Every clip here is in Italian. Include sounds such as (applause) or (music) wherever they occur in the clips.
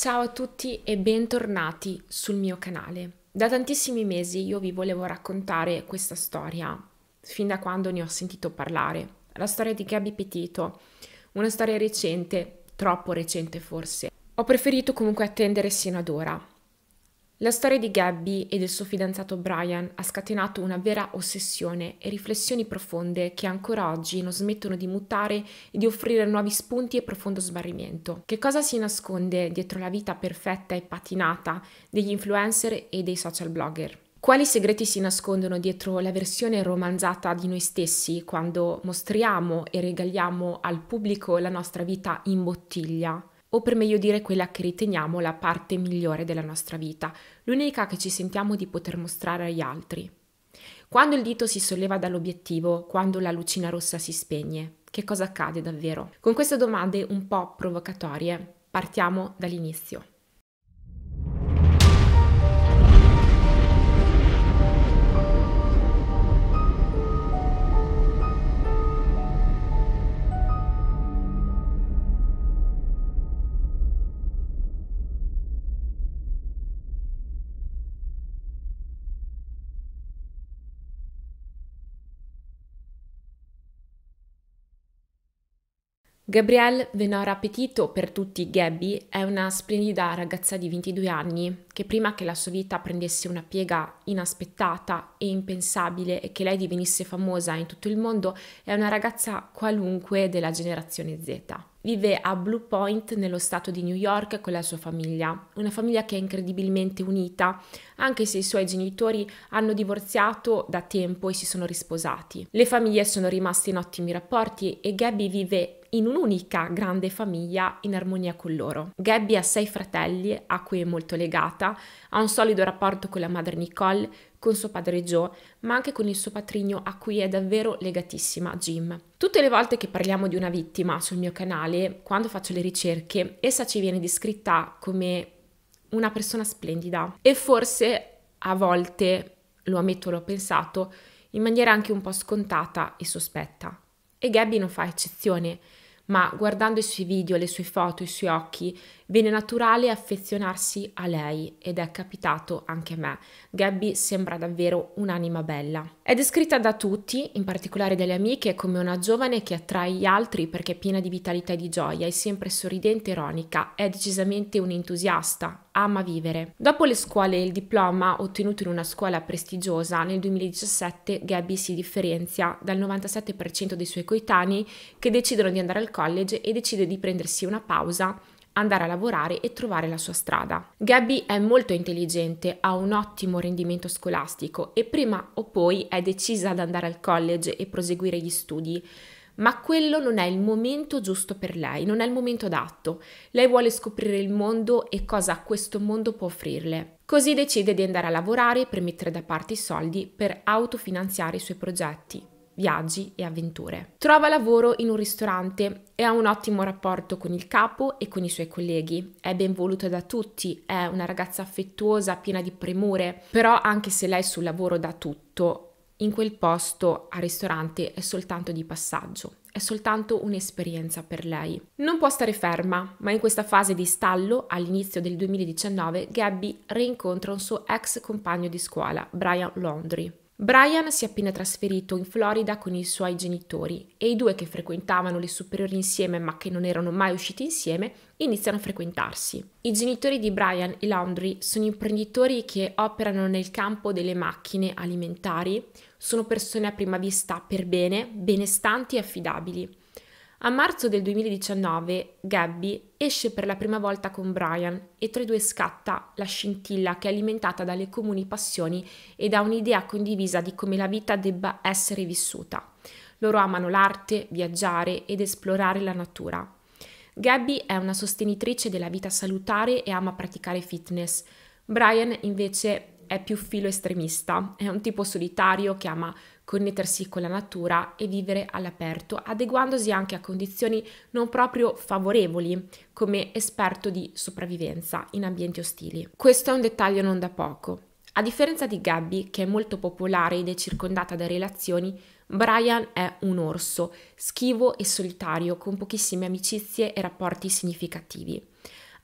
Ciao a tutti e bentornati sul mio canale. Da tantissimi mesi io vi volevo raccontare questa storia, fin da quando ne ho sentito parlare. La storia di Gabi Petito, una storia recente, troppo recente forse. Ho preferito comunque attendere sino ad ora. La storia di Gabby e del suo fidanzato Brian ha scatenato una vera ossessione e riflessioni profonde che ancora oggi non smettono di mutare e di offrire nuovi spunti e profondo sbarrimento. Che cosa si nasconde dietro la vita perfetta e patinata degli influencer e dei social blogger? Quali segreti si nascondono dietro la versione romanzata di noi stessi quando mostriamo e regaliamo al pubblico la nostra vita in bottiglia? o per meglio dire quella che riteniamo la parte migliore della nostra vita, l'unica che ci sentiamo di poter mostrare agli altri. Quando il dito si solleva dall'obiettivo, quando la lucina rossa si spegne, che cosa accade davvero? Con queste domande un po' provocatorie partiamo dall'inizio. Gabrielle Venora Petito, per tutti Gabby, è una splendida ragazza di 22 anni che prima che la sua vita prendesse una piega inaspettata e impensabile e che lei divenisse famosa in tutto il mondo, è una ragazza qualunque della generazione Z. Vive a Blue Point nello stato di New York con la sua famiglia, una famiglia che è incredibilmente unita, anche se i suoi genitori hanno divorziato da tempo e si sono risposati. Le famiglie sono rimaste in ottimi rapporti e Gabby vive in un'unica grande famiglia in armonia con loro. Gabby ha sei fratelli a cui è molto legata, ha un solido rapporto con la madre Nicole, con suo padre Joe, ma anche con il suo patrigno a cui è davvero legatissima, Jim. Tutte le volte che parliamo di una vittima sul mio canale, quando faccio le ricerche, essa ci viene descritta come una persona splendida e forse a volte, lo ammetto, l'ho pensato, in maniera anche un po' scontata e sospetta. E Gabby non fa eccezione ma guardando i suoi video, le sue foto, i suoi occhi, Viene naturale affezionarsi a lei ed è capitato anche a me. Gabby sembra davvero un'anima bella. È descritta da tutti, in particolare dalle amiche, come una giovane che attrae gli altri perché è piena di vitalità e di gioia, è sempre sorridente e ironica, è decisamente un entusiasta, ama vivere. Dopo le scuole e il diploma ottenuto in una scuola prestigiosa, nel 2017 Gabby si differenzia dal 97% dei suoi coetanei che decidono di andare al college e decide di prendersi una pausa andare a lavorare e trovare la sua strada. Gabby è molto intelligente, ha un ottimo rendimento scolastico e prima o poi è decisa ad andare al college e proseguire gli studi. Ma quello non è il momento giusto per lei, non è il momento adatto. Lei vuole scoprire il mondo e cosa questo mondo può offrirle. Così decide di andare a lavorare per mettere da parte i soldi per autofinanziare i suoi progetti viaggi e avventure. Trova lavoro in un ristorante e ha un ottimo rapporto con il capo e con i suoi colleghi. È ben voluta da tutti, è una ragazza affettuosa, piena di premure, però anche se lei sul lavoro dà tutto, in quel posto al ristorante è soltanto di passaggio, è soltanto un'esperienza per lei. Non può stare ferma, ma in questa fase di stallo, all'inizio del 2019, Gabby rincontra un suo ex compagno di scuola, Brian Laundrie. Brian si è appena trasferito in Florida con i suoi genitori e i due che frequentavano le superiori insieme ma che non erano mai usciti insieme iniziano a frequentarsi. I genitori di Brian e Laundry sono imprenditori che operano nel campo delle macchine alimentari, sono persone a prima vista per bene, benestanti e affidabili. A marzo del 2019 Gabby esce per la prima volta con Brian e tra i due scatta la scintilla che è alimentata dalle comuni passioni e da un'idea condivisa di come la vita debba essere vissuta. Loro amano l'arte, viaggiare ed esplorare la natura. Gabby è una sostenitrice della vita salutare e ama praticare fitness. Brian invece è più filo estremista, è un tipo solitario che ama connettersi con la natura e vivere all'aperto, adeguandosi anche a condizioni non proprio favorevoli come esperto di sopravvivenza in ambienti ostili. Questo è un dettaglio non da poco. A differenza di Gabby, che è molto popolare ed è circondata da relazioni, Brian è un orso, schivo e solitario, con pochissime amicizie e rapporti significativi.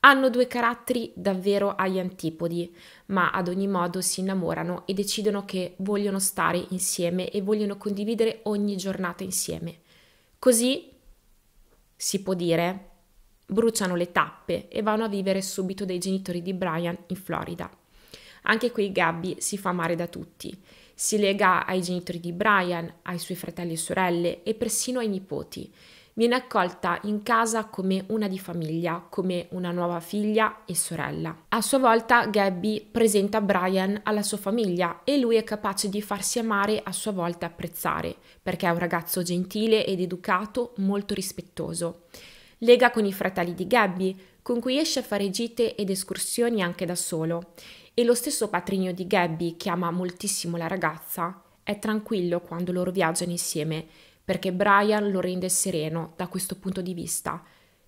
Hanno due caratteri davvero agli antipodi, ma ad ogni modo si innamorano e decidono che vogliono stare insieme e vogliono condividere ogni giornata insieme. Così, si può dire, bruciano le tappe e vanno a vivere subito dai genitori di Brian in Florida. Anche qui Gabby si fa amare da tutti. Si lega ai genitori di Brian, ai suoi fratelli e sorelle e persino ai nipoti viene accolta in casa come una di famiglia, come una nuova figlia e sorella. A sua volta Gabby presenta Brian alla sua famiglia e lui è capace di farsi amare a sua volta apprezzare, perché è un ragazzo gentile ed educato, molto rispettoso. Lega con i fratelli di Gabby, con cui esce a fare gite ed escursioni anche da solo. E lo stesso patrigno di Gabby, che ama moltissimo la ragazza, è tranquillo quando loro viaggiano insieme perché Brian lo rende sereno da questo punto di vista.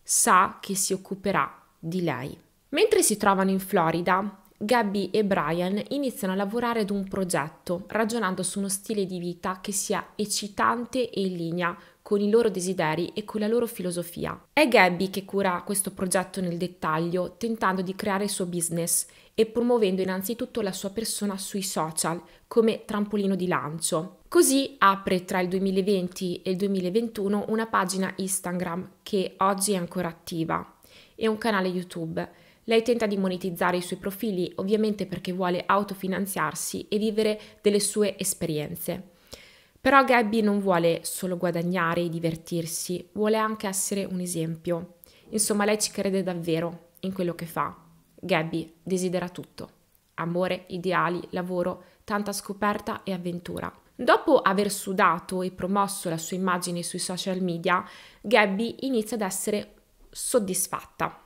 Sa che si occuperà di lei. Mentre si trovano in Florida, Gabby e Brian iniziano a lavorare ad un progetto, ragionando su uno stile di vita che sia eccitante e in linea con i loro desideri e con la loro filosofia. È Gabby che cura questo progetto nel dettaglio, tentando di creare il suo business e promuovendo innanzitutto la sua persona sui social come trampolino di lancio. Così apre tra il 2020 e il 2021 una pagina Instagram che oggi è ancora attiva e un canale YouTube. Lei tenta di monetizzare i suoi profili ovviamente perché vuole autofinanziarsi e vivere delle sue esperienze. Però Gabby non vuole solo guadagnare e divertirsi, vuole anche essere un esempio. Insomma, lei ci crede davvero in quello che fa. Gabby desidera tutto. Amore, ideali, lavoro, tanta scoperta e avventura. Dopo aver sudato e promosso la sua immagine sui social media, Gabby inizia ad essere soddisfatta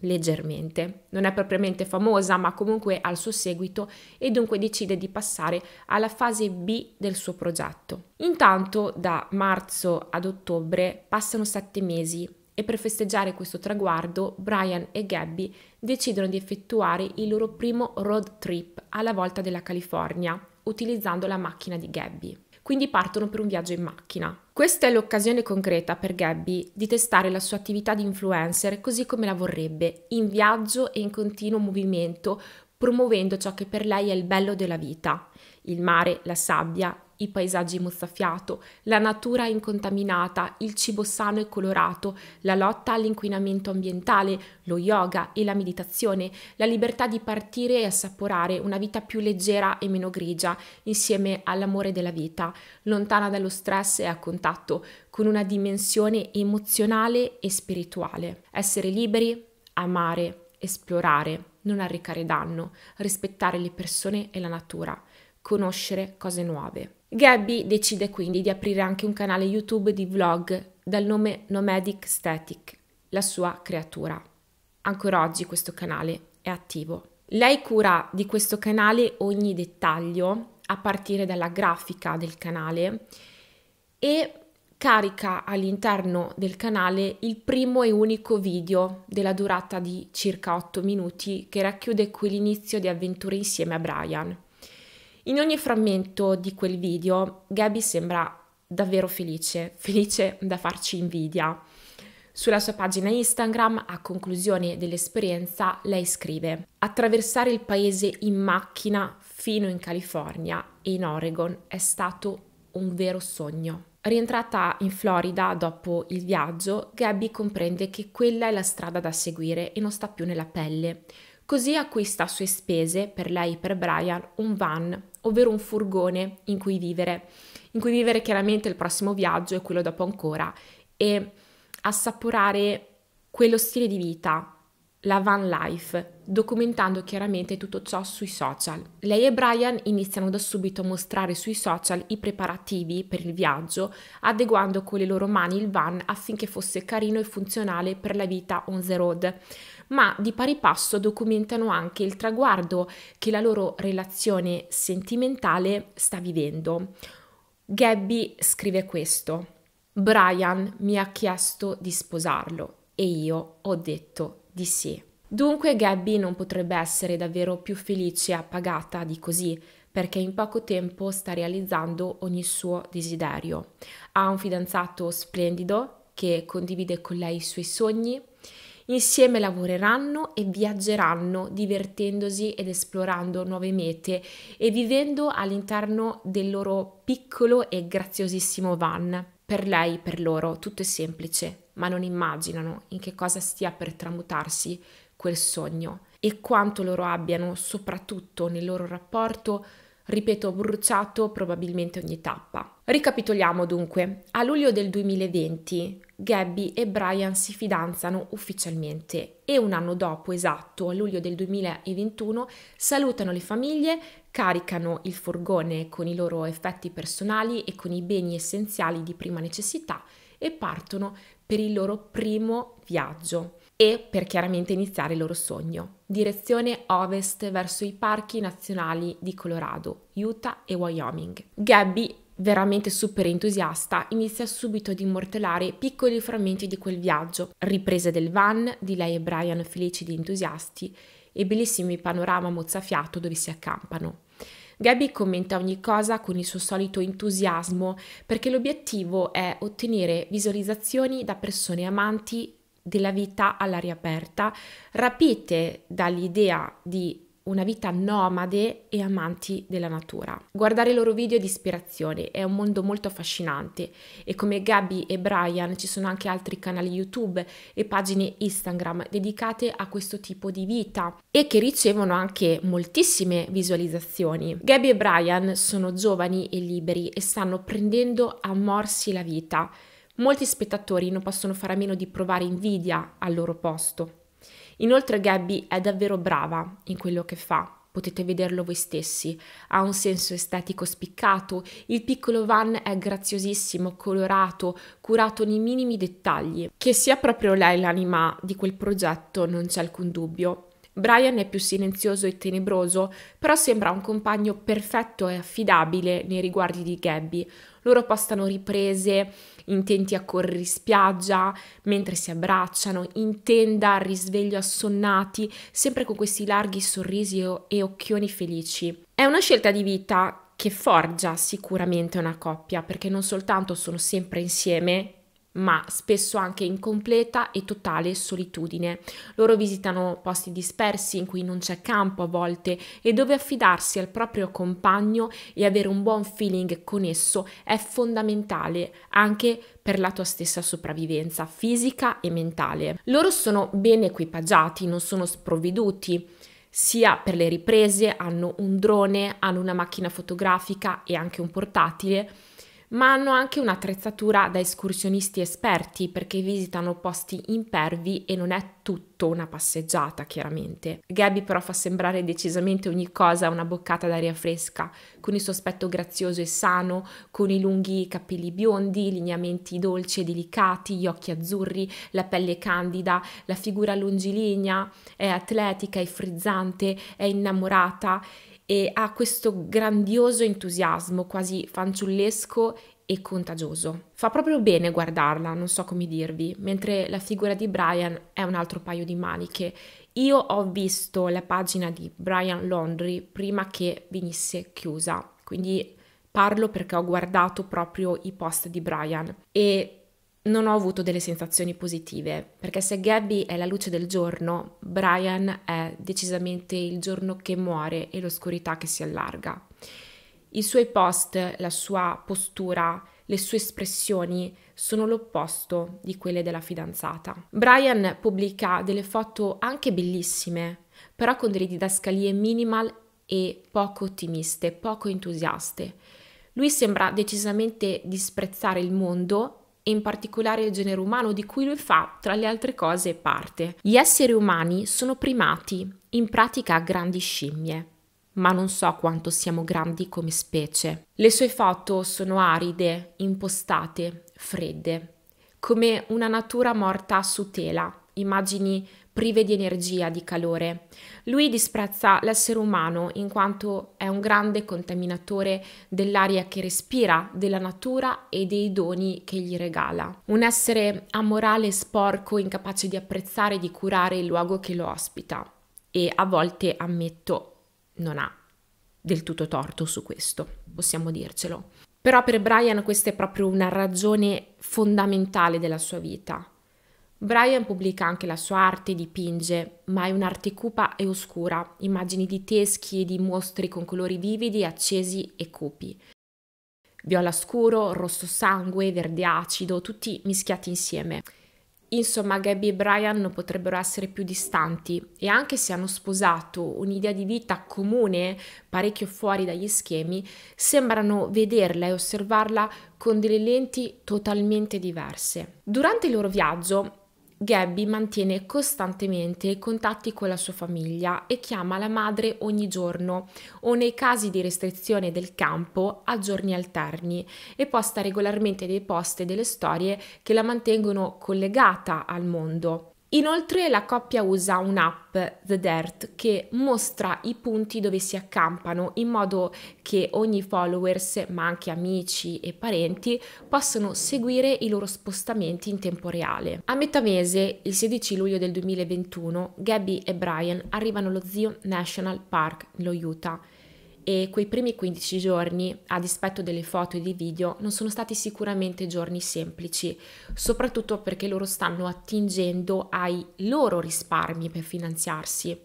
leggermente. Non è propriamente famosa, ma comunque ha il suo seguito e dunque decide di passare alla fase B del suo progetto. Intanto da marzo ad ottobre passano sette mesi e per festeggiare questo traguardo Brian e Gabby decidono di effettuare il loro primo road trip alla volta della California utilizzando la macchina di Gabby. Quindi partono per un viaggio in macchina. Questa è l'occasione concreta per Gabby di testare la sua attività di influencer così come la vorrebbe, in viaggio e in continuo movimento, promuovendo ciò che per lei è il bello della vita, il mare, la sabbia, i paesaggi mozzafiato, la natura incontaminata, il cibo sano e colorato, la lotta all'inquinamento ambientale, lo yoga e la meditazione, la libertà di partire e assaporare una vita più leggera e meno grigia, insieme all'amore della vita, lontana dallo stress e a contatto con una dimensione emozionale e spirituale. Essere liberi, amare, esplorare, non arrecare danno, rispettare le persone e la natura conoscere cose nuove. Gabby decide quindi di aprire anche un canale YouTube di vlog dal nome Nomadic Static, la sua creatura. Ancora oggi questo canale è attivo. Lei cura di questo canale ogni dettaglio, a partire dalla grafica del canale, e carica all'interno del canale il primo e unico video della durata di circa 8 minuti che racchiude quell'inizio di avventure insieme a Brian. In ogni frammento di quel video Gabby sembra davvero felice, felice da farci invidia. Sulla sua pagina Instagram, a conclusione dell'esperienza, lei scrive: Attraversare il paese in macchina fino in California e in Oregon è stato un vero sogno. Rientrata in Florida dopo il viaggio, Gabby comprende che quella è la strada da seguire e non sta più nella pelle. Così acquista a sue spese, per lei e per Brian, un van, ovvero un furgone in cui vivere. In cui vivere chiaramente il prossimo viaggio e quello dopo ancora e assaporare quello stile di vita, la van life, documentando chiaramente tutto ciò sui social. Lei e Brian iniziano da subito a mostrare sui social i preparativi per il viaggio, adeguando con le loro mani il van affinché fosse carino e funzionale per la vita on the road ma di pari passo documentano anche il traguardo che la loro relazione sentimentale sta vivendo. Gabby scrive questo. Brian mi ha chiesto di sposarlo e io ho detto di sì. Dunque Gabby non potrebbe essere davvero più felice e appagata di così, perché in poco tempo sta realizzando ogni suo desiderio. Ha un fidanzato splendido che condivide con lei i suoi sogni, Insieme lavoreranno e viaggeranno divertendosi ed esplorando nuove mete e vivendo all'interno del loro piccolo e graziosissimo van. Per lei, per loro, tutto è semplice, ma non immaginano in che cosa stia per tramutarsi quel sogno e quanto loro abbiano, soprattutto nel loro rapporto, ripeto, bruciato probabilmente ogni tappa. Ricapitoliamo dunque, a luglio del 2020 Gabby e Brian si fidanzano ufficialmente e un anno dopo, esatto, a luglio del 2021, salutano le famiglie, caricano il furgone con i loro effetti personali e con i beni essenziali di prima necessità e partono per il loro primo viaggio e per chiaramente iniziare il loro sogno. Direzione ovest verso i parchi nazionali di Colorado, Utah e Wyoming. Gabby veramente super entusiasta, inizia subito ad immortalare piccoli frammenti di quel viaggio, riprese del van di lei e Brian felici di entusiasti e bellissimi panorama mozzafiato dove si accampano. Gabby commenta ogni cosa con il suo solito entusiasmo perché l'obiettivo è ottenere visualizzazioni da persone amanti della vita all'aria aperta, rapite dall'idea di una vita nomade e amanti della natura. Guardare i loro video è di ispirazione, è un mondo molto affascinante e come Gabby e Brian ci sono anche altri canali YouTube e pagine Instagram dedicate a questo tipo di vita e che ricevono anche moltissime visualizzazioni. Gabby e Brian sono giovani e liberi e stanno prendendo a morsi la vita. Molti spettatori non possono fare a meno di provare invidia al loro posto. Inoltre Gabby è davvero brava in quello che fa, potete vederlo voi stessi, ha un senso estetico spiccato, il piccolo van è graziosissimo, colorato, curato nei minimi dettagli. Che sia proprio lei l'anima di quel progetto non c'è alcun dubbio. Brian è più silenzioso e tenebroso, però sembra un compagno perfetto e affidabile nei riguardi di Gabby. Loro postano riprese, intenti a correre in spiaggia, mentre si abbracciano, intenda tenda, risveglio assonnati, sempre con questi larghi sorrisi e occhioni felici. È una scelta di vita che forgia sicuramente una coppia, perché non soltanto sono sempre insieme ma spesso anche in completa e totale solitudine. Loro visitano posti dispersi in cui non c'è campo a volte e dove affidarsi al proprio compagno e avere un buon feeling con esso è fondamentale anche per la tua stessa sopravvivenza fisica e mentale. Loro sono ben equipaggiati, non sono sprovveduti sia per le riprese, hanno un drone, hanno una macchina fotografica e anche un portatile ma hanno anche un'attrezzatura da escursionisti esperti perché visitano posti impervi e non è tutto una passeggiata, chiaramente. Gabby però fa sembrare decisamente ogni cosa una boccata d'aria fresca, con il suo aspetto grazioso e sano, con i lunghi capelli biondi, i lineamenti dolci e delicati, gli occhi azzurri, la pelle candida, la figura lungilinea, è atletica e frizzante, è innamorata e ha questo grandioso entusiasmo quasi fanciullesco e contagioso. Fa proprio bene guardarla, non so come dirvi, mentre la figura di Brian è un altro paio di maniche. Io ho visto la pagina di Brian Laundry prima che venisse chiusa, quindi parlo perché ho guardato proprio i post di Brian e non ho avuto delle sensazioni positive, perché se Gabby è la luce del giorno, Brian è decisamente il giorno che muore e l'oscurità che si allarga. I suoi post, la sua postura, le sue espressioni sono l'opposto di quelle della fidanzata. Brian pubblica delle foto anche bellissime, però con delle didascalie minimal e poco ottimiste, poco entusiaste. Lui sembra decisamente disprezzare il mondo e in particolare il genere umano di cui lui fa, tra le altre cose, parte. Gli esseri umani sono primati, in pratica grandi scimmie ma non so quanto siamo grandi come specie. Le sue foto sono aride, impostate, fredde, come una natura morta su tela, immagini prive di energia, di calore. Lui disprezza l'essere umano in quanto è un grande contaminatore dell'aria che respira, della natura e dei doni che gli regala. Un essere amorale, sporco, incapace di apprezzare e di curare il luogo che lo ospita. E a volte, ammetto, non ha del tutto torto su questo, possiamo dircelo. Però per Brian questa è proprio una ragione fondamentale della sua vita. Brian pubblica anche la sua arte e dipinge, ma è un'arte cupa e oscura, immagini di teschi e di mostri con colori vividi, accesi e cupi. Viola scuro, rosso sangue, verde acido, tutti mischiati insieme. Insomma, Gabby e Brian non potrebbero essere più distanti e anche se hanno sposato un'idea di vita comune, parecchio fuori dagli schemi, sembrano vederla e osservarla con delle lenti totalmente diverse. Durante il loro viaggio, Gabby mantiene costantemente contatti con la sua famiglia e chiama la madre ogni giorno o nei casi di restrizione del campo a giorni alterni e posta regolarmente dei post e delle storie che la mantengono collegata al mondo. Inoltre la coppia usa un'app, The Dirt, che mostra i punti dove si accampano in modo che ogni followers, ma anche amici e parenti, possano seguire i loro spostamenti in tempo reale. A metà mese, il 16 luglio del 2021, Gabby e Brian arrivano allo Zio National Park, lo Utah e quei primi 15 giorni, a dispetto delle foto e dei video, non sono stati sicuramente giorni semplici, soprattutto perché loro stanno attingendo ai loro risparmi per finanziarsi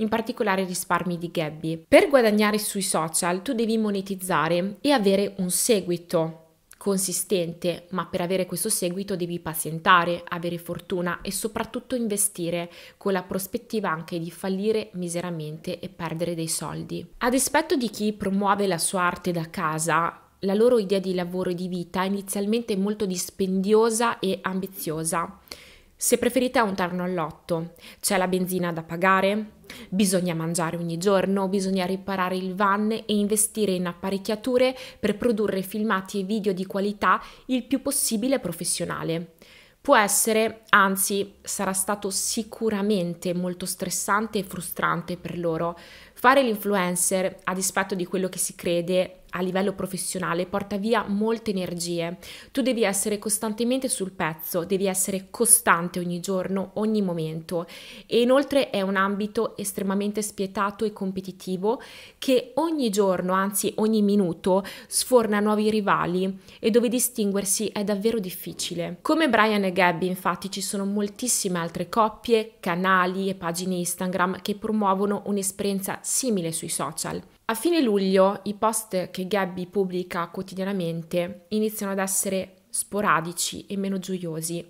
in particolare i risparmi di Gabby. Per guadagnare sui social tu devi monetizzare e avere un seguito consistente, ma per avere questo seguito devi pazientare, avere fortuna e soprattutto investire con la prospettiva anche di fallire miseramente e perdere dei soldi. A dispetto di chi promuove la sua arte da casa, la loro idea di lavoro e di vita è inizialmente molto dispendiosa e ambiziosa se preferite un terno all'otto, c'è la benzina da pagare, bisogna mangiare ogni giorno, bisogna riparare il van e investire in apparecchiature per produrre filmati e video di qualità il più possibile professionale. Può essere, anzi sarà stato sicuramente molto stressante e frustrante per loro. Fare l'influencer, a dispetto di quello che si crede, a livello professionale porta via molte energie. Tu devi essere costantemente sul pezzo, devi essere costante ogni giorno, ogni momento e inoltre è un ambito estremamente spietato e competitivo che ogni giorno, anzi ogni minuto, sforna nuovi rivali e dove distinguersi è davvero difficile. Come Brian e Gabby infatti ci sono moltissime altre coppie, canali e pagine Instagram che promuovono un'esperienza simile sui social. A fine luglio i post che Gabby pubblica quotidianamente iniziano ad essere sporadici e meno gioiosi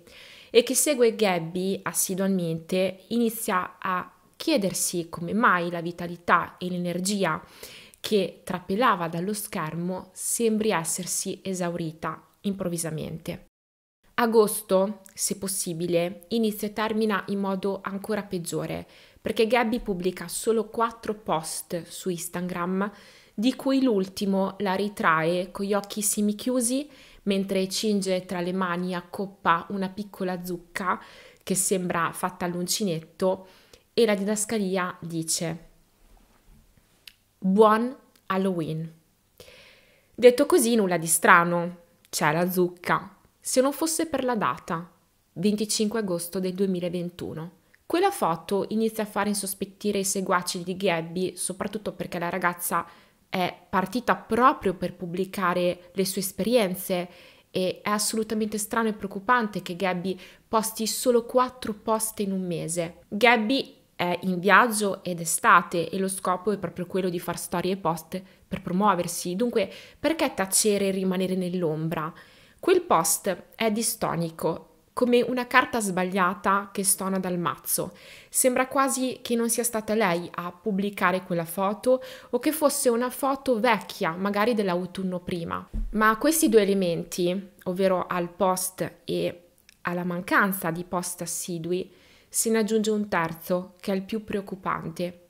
e chi segue Gabby assiduamente inizia a chiedersi come mai la vitalità e l'energia che trapelava dallo schermo sembri essersi esaurita improvvisamente. Agosto, se possibile, inizia e termina in modo ancora peggiore, perché Gabby pubblica solo quattro post su Instagram, di cui l'ultimo la ritrae con gli occhi semichiusi mentre cinge tra le mani a coppa una piccola zucca che sembra fatta all'uncinetto e la didascalia dice Buon Halloween. Detto così nulla di strano, c'è la zucca, se non fosse per la data, 25 agosto del 2021. Quella foto inizia a far insospettire i seguaci di Gabby, soprattutto perché la ragazza è partita proprio per pubblicare le sue esperienze e è assolutamente strano e preoccupante che Gabby posti solo quattro post in un mese. Gabby è in viaggio ed estate e lo scopo è proprio quello di far storie e post per promuoversi, dunque perché tacere e rimanere nell'ombra? Quel post è distonico come una carta sbagliata che stona dal mazzo. Sembra quasi che non sia stata lei a pubblicare quella foto o che fosse una foto vecchia, magari dell'autunno prima. Ma questi due elementi, ovvero al post e alla mancanza di post assidui, se ne aggiunge un terzo che è il più preoccupante,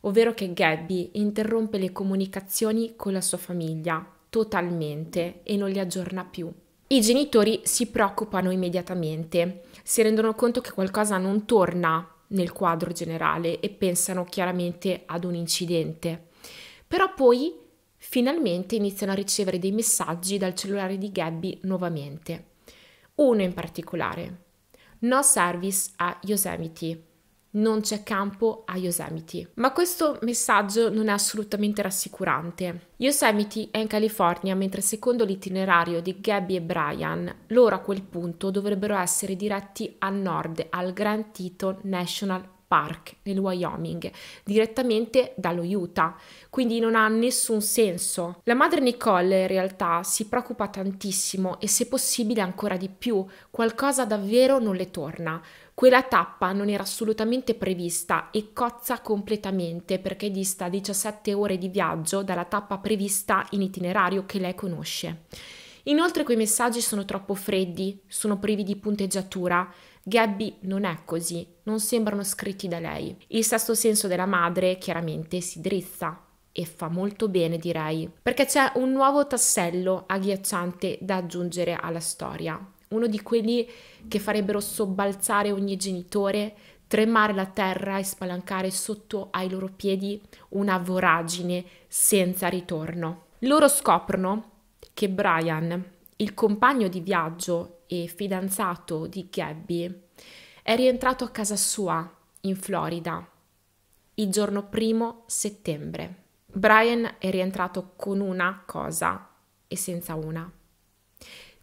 ovvero che Gabby interrompe le comunicazioni con la sua famiglia totalmente e non li aggiorna più i genitori si preoccupano immediatamente, si rendono conto che qualcosa non torna nel quadro generale e pensano chiaramente ad un incidente. Però poi finalmente iniziano a ricevere dei messaggi dal cellulare di Gabby nuovamente. Uno in particolare. No service a Yosemite non c'è campo a Yosemite. Ma questo messaggio non è assolutamente rassicurante. Yosemite è in California, mentre secondo l'itinerario di Gabby e Brian, loro a quel punto dovrebbero essere diretti a nord, al Grand Teton National Park nel Wyoming, direttamente dallo Utah, quindi non ha nessun senso. La madre Nicole in realtà si preoccupa tantissimo e se possibile ancora di più, qualcosa davvero non le torna. Quella tappa non era assolutamente prevista e cozza completamente perché dista 17 ore di viaggio dalla tappa prevista in itinerario che lei conosce. Inoltre quei messaggi sono troppo freddi, sono privi di punteggiatura. Gabby non è così, non sembrano scritti da lei. Il sesto senso della madre chiaramente si drizza e fa molto bene direi, perché c'è un nuovo tassello agghiacciante da aggiungere alla storia uno di quelli che farebbero sobbalzare ogni genitore, tremare la terra e spalancare sotto ai loro piedi una voragine senza ritorno. Loro scoprono che Brian, il compagno di viaggio e fidanzato di Gabby, è rientrato a casa sua in Florida il giorno primo settembre. Brian è rientrato con una cosa e senza una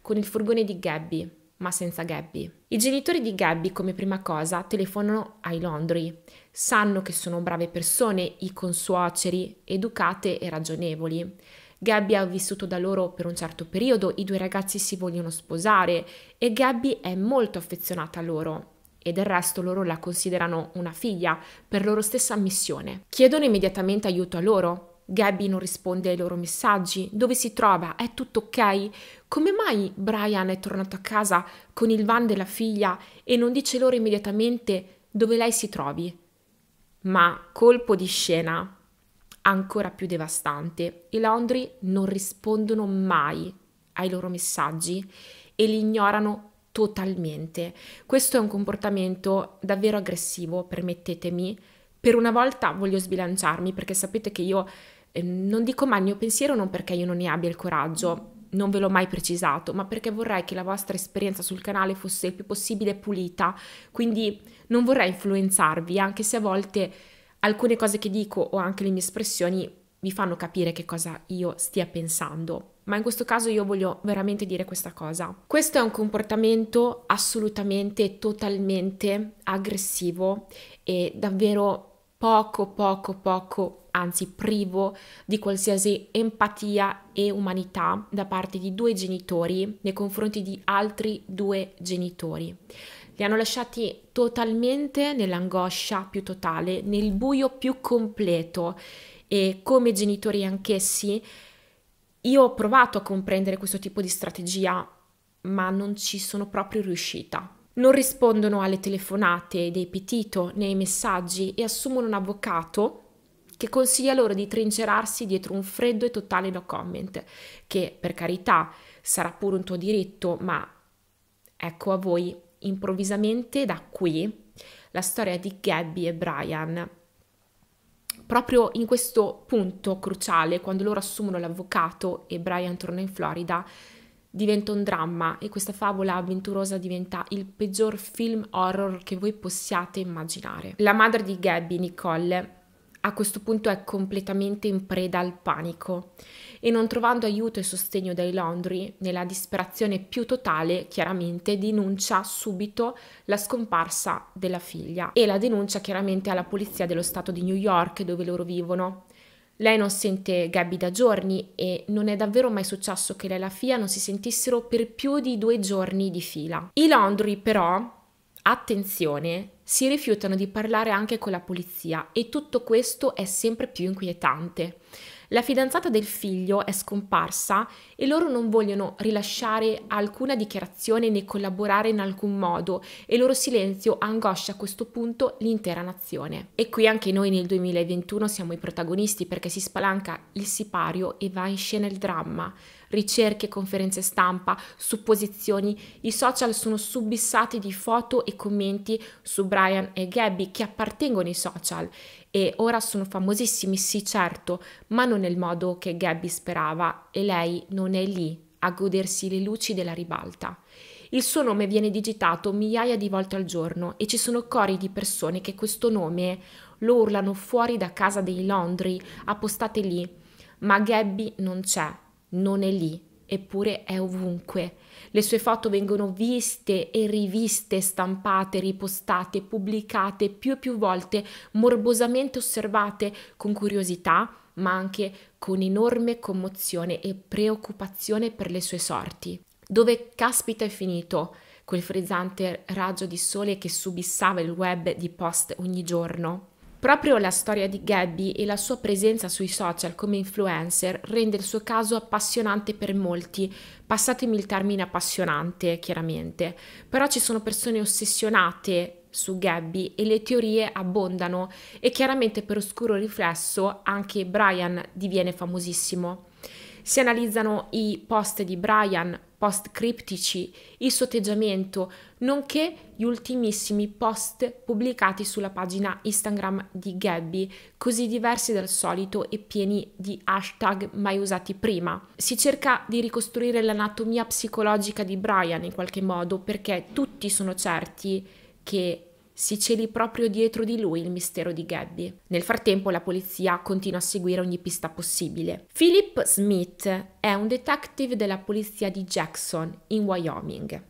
con il furgone di Gabby, ma senza Gabby. I genitori di Gabby, come prima cosa, telefonano ai Londri. Sanno che sono brave persone, i consuoceri, educate e ragionevoli. Gabby ha vissuto da loro per un certo periodo, i due ragazzi si vogliono sposare e Gabby è molto affezionata a loro e del resto loro la considerano una figlia per loro stessa missione. Chiedono immediatamente aiuto a loro, Gabby non risponde ai loro messaggi, dove si trova, è tutto ok? Come mai Brian è tornato a casa con il van della figlia e non dice loro immediatamente dove lei si trovi? Ma colpo di scena ancora più devastante. I laundry non rispondono mai ai loro messaggi e li ignorano totalmente. Questo è un comportamento davvero aggressivo, permettetemi. Per una volta voglio sbilanciarmi perché sapete che io non dico mai il mio pensiero non perché io non ne abbia il coraggio, non ve l'ho mai precisato, ma perché vorrei che la vostra esperienza sul canale fosse il più possibile pulita, quindi non vorrei influenzarvi, anche se a volte alcune cose che dico o anche le mie espressioni vi fanno capire che cosa io stia pensando. Ma in questo caso io voglio veramente dire questa cosa. Questo è un comportamento assolutamente totalmente aggressivo e davvero poco poco poco anzi privo di qualsiasi empatia e umanità da parte di due genitori nei confronti di altri due genitori. Li hanno lasciati totalmente nell'angoscia più totale, nel buio più completo e come genitori anch'essi io ho provato a comprendere questo tipo di strategia, ma non ci sono proprio riuscita. Non rispondono alle telefonate dei Petito nei messaggi e assumono un avvocato che consiglia loro di trincerarsi dietro un freddo e totale no comment, che per carità sarà pure un tuo diritto, ma ecco a voi improvvisamente da qui la storia di Gabby e Brian. Proprio in questo punto cruciale, quando loro assumono l'avvocato e Brian torna in Florida, diventa un dramma e questa favola avventurosa diventa il peggior film horror che voi possiate immaginare. La madre di Gabby, Nicole, a questo punto è completamente in preda al panico e non trovando aiuto e sostegno dai laundry, nella disperazione più totale, chiaramente denuncia subito la scomparsa della figlia e la denuncia chiaramente alla polizia dello stato di New York dove loro vivono. Lei non sente Gabby da giorni e non è davvero mai successo che lei e la FIA non si sentissero per più di due giorni di fila. I laundry però, attenzione, si rifiutano di parlare anche con la polizia e tutto questo è sempre più inquietante. La fidanzata del figlio è scomparsa e loro non vogliono rilasciare alcuna dichiarazione né collaborare in alcun modo e il loro silenzio angoscia a questo punto l'intera nazione. E qui anche noi nel 2021 siamo i protagonisti perché si spalanca il sipario e va in scena il dramma ricerche, conferenze stampa, supposizioni. I social sono subissati di foto e commenti su Brian e Gabby che appartengono ai social e ora sono famosissimi, sì certo, ma non nel modo che Gabby sperava e lei non è lì a godersi le luci della ribalta. Il suo nome viene digitato migliaia di volte al giorno e ci sono cori di persone che questo nome lo urlano fuori da casa dei laundry, appostate lì. Ma Gabby non c'è non è lì, eppure è ovunque. Le sue foto vengono viste e riviste, stampate, ripostate, pubblicate più e più volte, morbosamente osservate con curiosità, ma anche con enorme commozione e preoccupazione per le sue sorti. Dove caspita è finito quel frizzante raggio di sole che subissava il web di post ogni giorno? Proprio la storia di Gabby e la sua presenza sui social come influencer rende il suo caso appassionante per molti, passatemi il termine appassionante chiaramente, però ci sono persone ossessionate su Gabby e le teorie abbondano e chiaramente per oscuro riflesso anche Brian diviene famosissimo. Si analizzano i post di Brian, post criptici, il suo atteggiamento, nonché gli ultimissimi post pubblicati sulla pagina Instagram di Gabby, così diversi dal solito e pieni di hashtag mai usati prima. Si cerca di ricostruire l'anatomia psicologica di Brian in qualche modo perché tutti sono certi che si celi proprio dietro di lui il mistero di Gabby. Nel frattempo la polizia continua a seguire ogni pista possibile. Philip Smith è un detective della polizia di Jackson in Wyoming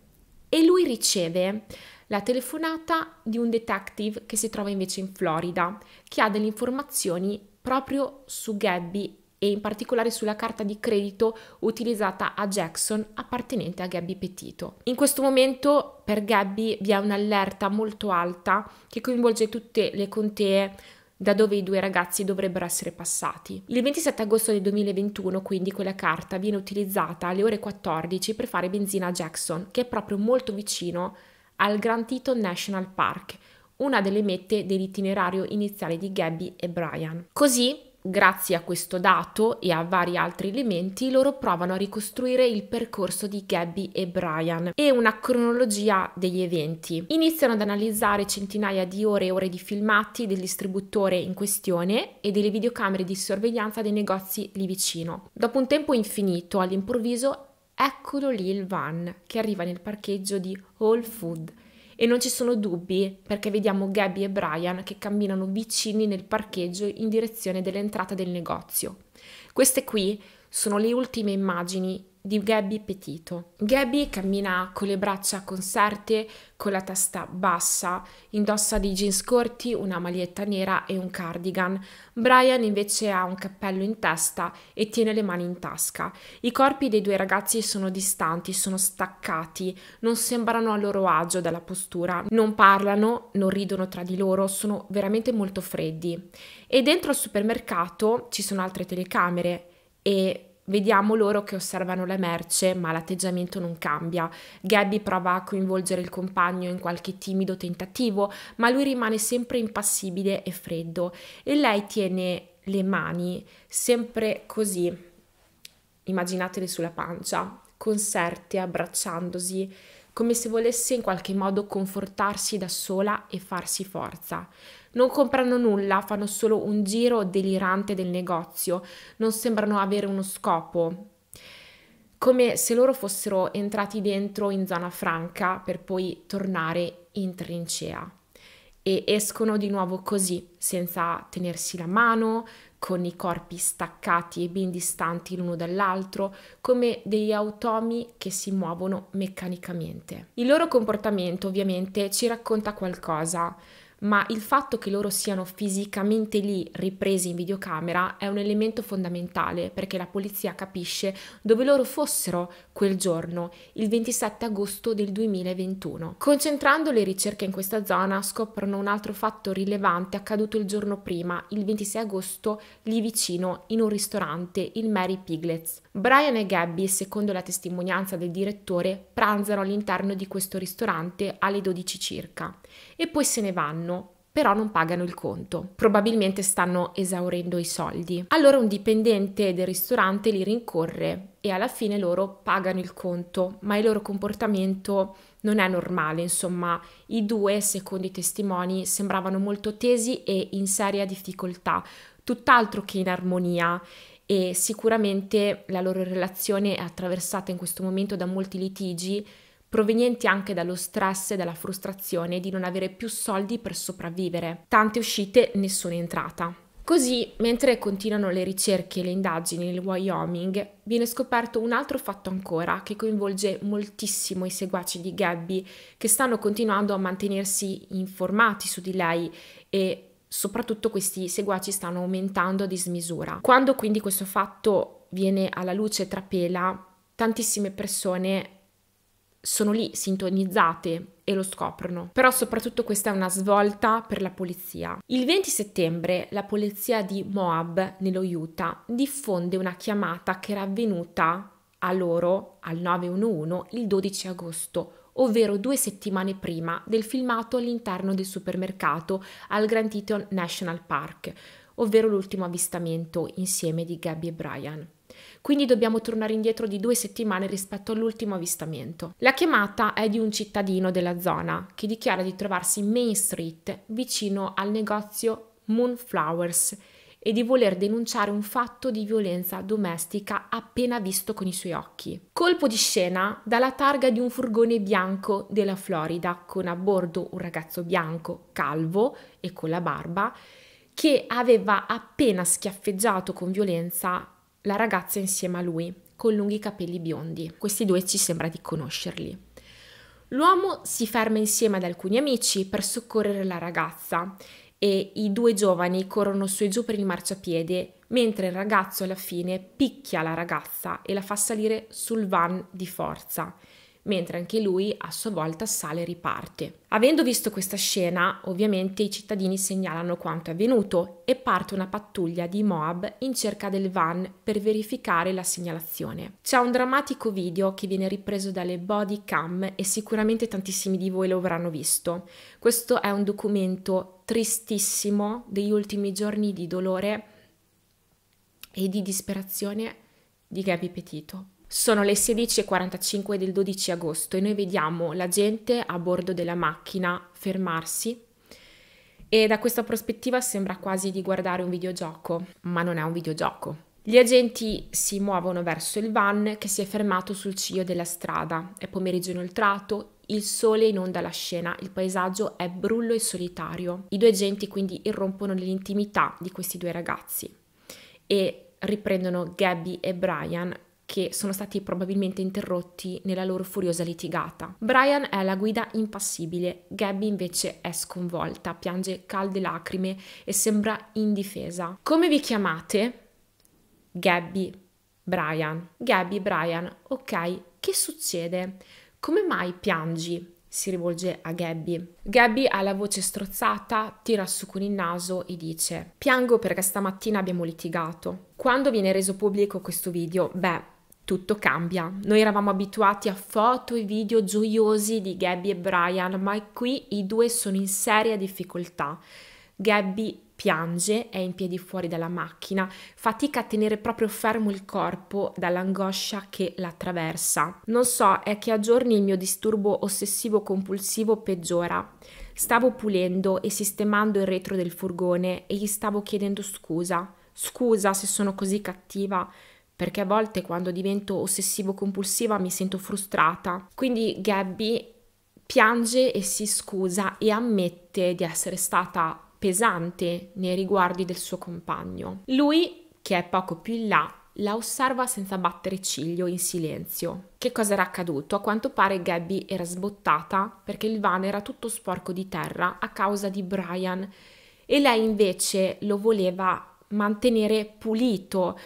e lui riceve la telefonata di un detective che si trova invece in Florida, che ha delle informazioni proprio su Gabby e in particolare sulla carta di credito utilizzata a Jackson appartenente a Gabby Petito. In questo momento per Gabby vi è un'allerta molto alta che coinvolge tutte le contee da dove i due ragazzi dovrebbero essere passati. Il 27 agosto del 2021, quindi, quella carta viene utilizzata alle ore 14 per fare benzina a Jackson, che è proprio molto vicino al Grand Teton National Park, una delle mette dell'itinerario iniziale di Gabby e Brian. Così Grazie a questo dato e a vari altri elementi loro provano a ricostruire il percorso di Gabby e Brian e una cronologia degli eventi. Iniziano ad analizzare centinaia di ore e ore di filmati del distributore in questione e delle videocamere di sorveglianza dei negozi lì vicino. Dopo un tempo infinito, all'improvviso, eccolo lì il van che arriva nel parcheggio di Whole Food e non ci sono dubbi perché vediamo Gabby e Brian che camminano vicini nel parcheggio in direzione dell'entrata del negozio. Queste qui sono le ultime immagini di Gabby Petito. Gabby cammina con le braccia conserte, con la testa bassa, indossa dei jeans corti, una maglietta nera e un cardigan. Brian invece ha un cappello in testa e tiene le mani in tasca. I corpi dei due ragazzi sono distanti, sono staccati, non sembrano a loro agio dalla postura, non parlano, non ridono tra di loro, sono veramente molto freddi. E dentro al supermercato ci sono altre telecamere e Vediamo loro che osservano la merce, ma l'atteggiamento non cambia. Gabby prova a coinvolgere il compagno in qualche timido tentativo, ma lui rimane sempre impassibile e freddo e lei tiene le mani sempre così, immaginatele sulla pancia, conserte, abbracciandosi, come se volesse in qualche modo confortarsi da sola e farsi forza. Non comprano nulla, fanno solo un giro delirante del negozio, non sembrano avere uno scopo, come se loro fossero entrati dentro in zona franca per poi tornare in trincea e escono di nuovo così, senza tenersi la mano, con i corpi staccati e ben distanti l'uno dall'altro, come degli automi che si muovono meccanicamente. Il loro comportamento ovviamente ci racconta qualcosa ma il fatto che loro siano fisicamente lì ripresi in videocamera è un elemento fondamentale perché la polizia capisce dove loro fossero quel giorno, il 27 agosto del 2021. Concentrando le ricerche in questa zona scoprono un altro fatto rilevante accaduto il giorno prima, il 26 agosto, lì vicino, in un ristorante, il Mary Piglets. Brian e Gabby, secondo la testimonianza del direttore, pranzano all'interno di questo ristorante alle 12 circa e poi se ne vanno però non pagano il conto. Probabilmente stanno esaurendo i soldi. Allora un dipendente del ristorante li rincorre e alla fine loro pagano il conto, ma il loro comportamento non è normale, insomma, i due, secondo i testimoni, sembravano molto tesi e in seria difficoltà, tutt'altro che in armonia e sicuramente la loro relazione è attraversata in questo momento da molti litigi provenienti anche dallo stress e dalla frustrazione di non avere più soldi per sopravvivere. Tante uscite, nessuna entrata. Così, mentre continuano le ricerche e le indagini nel Wyoming, viene scoperto un altro fatto ancora che coinvolge moltissimo i seguaci di Gabby che stanno continuando a mantenersi informati su di lei e soprattutto questi seguaci stanno aumentando a dismisura. Quando quindi questo fatto viene alla luce trapela, tantissime persone sono lì sintonizzate e lo scoprono. Però soprattutto questa è una svolta per la polizia. Il 20 settembre la polizia di Moab, nello Utah, diffonde una chiamata che era avvenuta a loro al 911 il 12 agosto ovvero due settimane prima del filmato all'interno del supermercato al Grand Teton National Park, ovvero l'ultimo avvistamento insieme di Gabby e Brian quindi dobbiamo tornare indietro di due settimane rispetto all'ultimo avvistamento. La chiamata è di un cittadino della zona che dichiara di trovarsi in Main Street vicino al negozio Moonflowers e di voler denunciare un fatto di violenza domestica appena visto con i suoi occhi. Colpo di scena dalla targa di un furgone bianco della Florida con a bordo un ragazzo bianco, calvo e con la barba, che aveva appena schiaffeggiato con violenza la ragazza insieme a lui, con lunghi capelli biondi. Questi due ci sembra di conoscerli. L'uomo si ferma insieme ad alcuni amici per soccorrere la ragazza e i due giovani corrono su e giù per il marciapiede, mentre il ragazzo alla fine picchia la ragazza e la fa salire sul van di forza mentre anche lui a sua volta sale e riparte. Avendo visto questa scena, ovviamente i cittadini segnalano quanto è avvenuto e parte una pattuglia di Moab in cerca del van per verificare la segnalazione. C'è un drammatico video che viene ripreso dalle body cam e sicuramente tantissimi di voi lo avranno visto. Questo è un documento tristissimo degli ultimi giorni di dolore e di disperazione di Gabby Petito. Sono le 16.45 del 12 agosto e noi vediamo la gente a bordo della macchina fermarsi e da questa prospettiva sembra quasi di guardare un videogioco, ma non è un videogioco. Gli agenti si muovono verso il van che si è fermato sul ciglio della strada. È pomeriggio inoltrato, il sole inonda la scena, il paesaggio è brullo e solitario. I due agenti quindi irrompono nell'intimità di questi due ragazzi e riprendono Gabby e Brian che sono stati probabilmente interrotti nella loro furiosa litigata. Brian è alla guida impassibile, Gabby invece è sconvolta, piange calde lacrime e sembra indifesa. Come vi chiamate? Gabby, Brian. Gabby, Brian, ok, che succede? Come mai piangi? si rivolge a Gabby. Gabby ha la voce strozzata, tira su con il naso e dice: Piango perché stamattina abbiamo litigato. Quando viene reso pubblico questo video? Beh, tutto cambia. Noi eravamo abituati a foto e video gioiosi di Gabby e Brian, ma qui i due sono in seria difficoltà. Gabby piange, è in piedi fuori dalla macchina, fatica a tenere proprio fermo il corpo dall'angoscia che l'attraversa. Non so, è che a giorni il mio disturbo ossessivo compulsivo peggiora. Stavo pulendo e sistemando il retro del furgone e gli stavo chiedendo scusa. Scusa se sono così cattiva, perché a volte quando divento ossessivo compulsiva mi sento frustrata. Quindi Gabby piange e si scusa e ammette di essere stata pesante nei riguardi del suo compagno. Lui, che è poco più in là, la osserva senza battere ciglio in silenzio. Che cosa era accaduto? A quanto pare Gabby era sbottata perché il van era tutto sporco di terra a causa di Brian e lei invece lo voleva mantenere pulito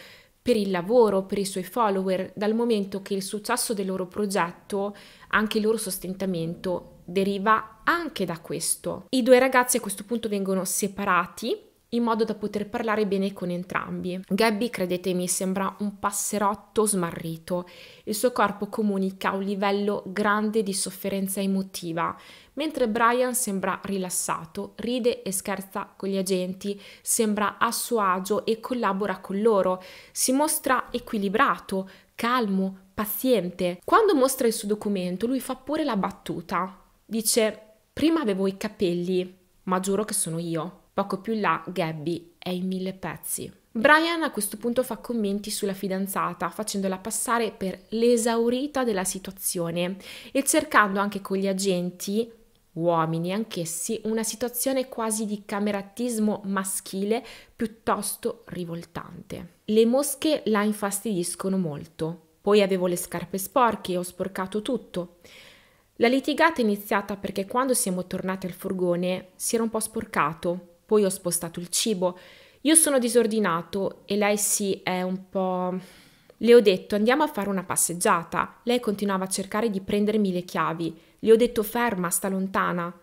per il lavoro, per i suoi follower, dal momento che il successo del loro progetto, anche il loro sostentamento, deriva anche da questo. I due ragazzi a questo punto vengono separati in modo da poter parlare bene con entrambi. Gabby, credetemi, sembra un passerotto smarrito. Il suo corpo comunica un livello grande di sofferenza emotiva Mentre Brian sembra rilassato, ride e scherza con gli agenti, sembra a suo agio e collabora con loro, si mostra equilibrato, calmo, paziente. Quando mostra il suo documento, lui fa pure la battuta. Dice: Prima avevo i capelli, ma giuro che sono io. Poco più in là, Gabby è in mille pezzi. Brian a questo punto fa commenti sulla fidanzata, facendola passare per l'esaurita della situazione e cercando anche con gli agenti uomini anch'essi una situazione quasi di camerattismo maschile piuttosto rivoltante. Le mosche la infastidiscono molto. Poi avevo le scarpe sporche e ho sporcato tutto. La litigata è iniziata perché quando siamo tornati al furgone si era un po' sporcato, poi ho spostato il cibo. Io sono disordinato e lei sì, è un po'... Le ho detto andiamo a fare una passeggiata. Lei continuava a cercare di prendermi le chiavi le ho detto ferma, sta lontana.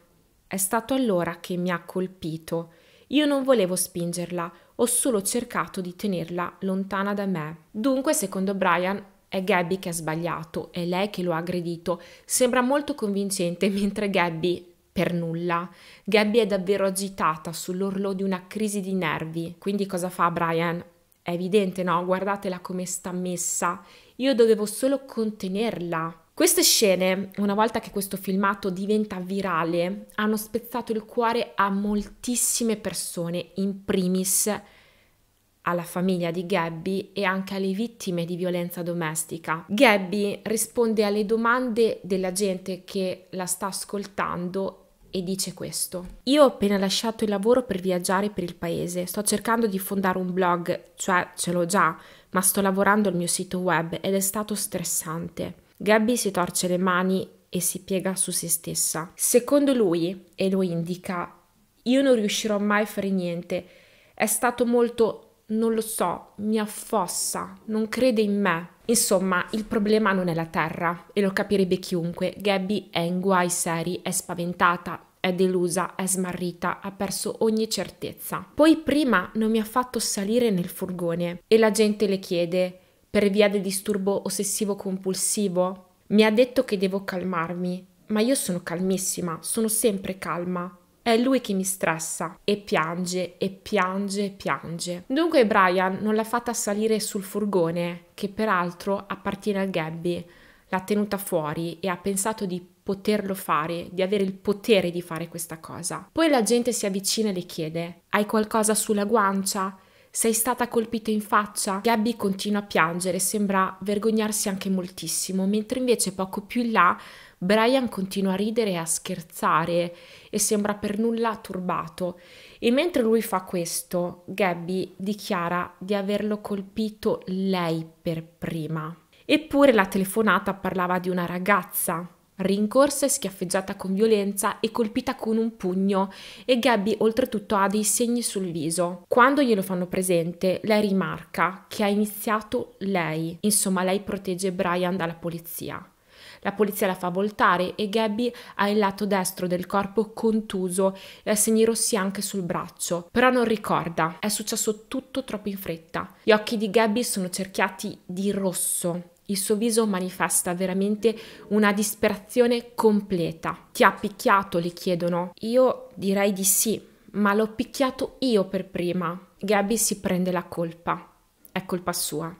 È stato allora che mi ha colpito. Io non volevo spingerla, ho solo cercato di tenerla lontana da me. Dunque, secondo Brian, è Gabby che ha sbagliato, è lei che lo ha aggredito. Sembra molto convincente, (laughs) mentre Gabby per nulla. Gabby è davvero agitata sull'orlo di una crisi di nervi. Quindi cosa fa Brian? È evidente, no? Guardatela come sta messa. Io dovevo solo contenerla. Queste scene, una volta che questo filmato diventa virale, hanno spezzato il cuore a moltissime persone, in primis alla famiglia di Gabby e anche alle vittime di violenza domestica. Gabby risponde alle domande della gente che la sta ascoltando e dice questo. Io ho appena lasciato il lavoro per viaggiare per il paese, sto cercando di fondare un blog, cioè ce l'ho già, ma sto lavorando al mio sito web ed è stato stressante. Gabby si torce le mani e si piega su se stessa. Secondo lui, e lo indica, io non riuscirò mai a fare niente. È stato molto non lo so, mi affossa, non crede in me. Insomma, il problema non è la terra e lo capirebbe chiunque. Gabby è in guai seri, è spaventata, è delusa, è smarrita, ha perso ogni certezza. Poi prima non mi ha fatto salire nel furgone e la gente le chiede per via del disturbo ossessivo compulsivo? Mi ha detto che devo calmarmi, ma io sono calmissima, sono sempre calma. È lui che mi stressa e piange e piange e piange. Dunque Brian non l'ha fatta salire sul furgone, che peraltro appartiene a Gabby, l'ha tenuta fuori e ha pensato di poterlo fare, di avere il potere di fare questa cosa. Poi la gente si avvicina e le chiede: Hai qualcosa sulla guancia? Sei stata colpita in faccia? Gabby continua a piangere, sembra vergognarsi anche moltissimo, mentre invece poco più in là Brian continua a ridere e a scherzare e sembra per nulla turbato. E mentre lui fa questo, Gabby dichiara di averlo colpito lei per prima. Eppure la telefonata parlava di una ragazza rincorsa e schiaffeggiata con violenza e colpita con un pugno e Gabby oltretutto ha dei segni sul viso. Quando glielo fanno presente, lei rimarca che ha iniziato lei. Insomma, lei protegge Brian dalla polizia. La polizia la fa voltare e Gabby ha il lato destro del corpo contuso e ha segni rossi anche sul braccio, però non ricorda, è successo tutto troppo in fretta. Gli occhi di Gabby sono cerchiati di rosso il suo viso manifesta veramente una disperazione completa. Ti ha picchiato? le chiedono. Io direi di sì, ma l'ho picchiato io per prima. Gabby si prende la colpa. È colpa sua.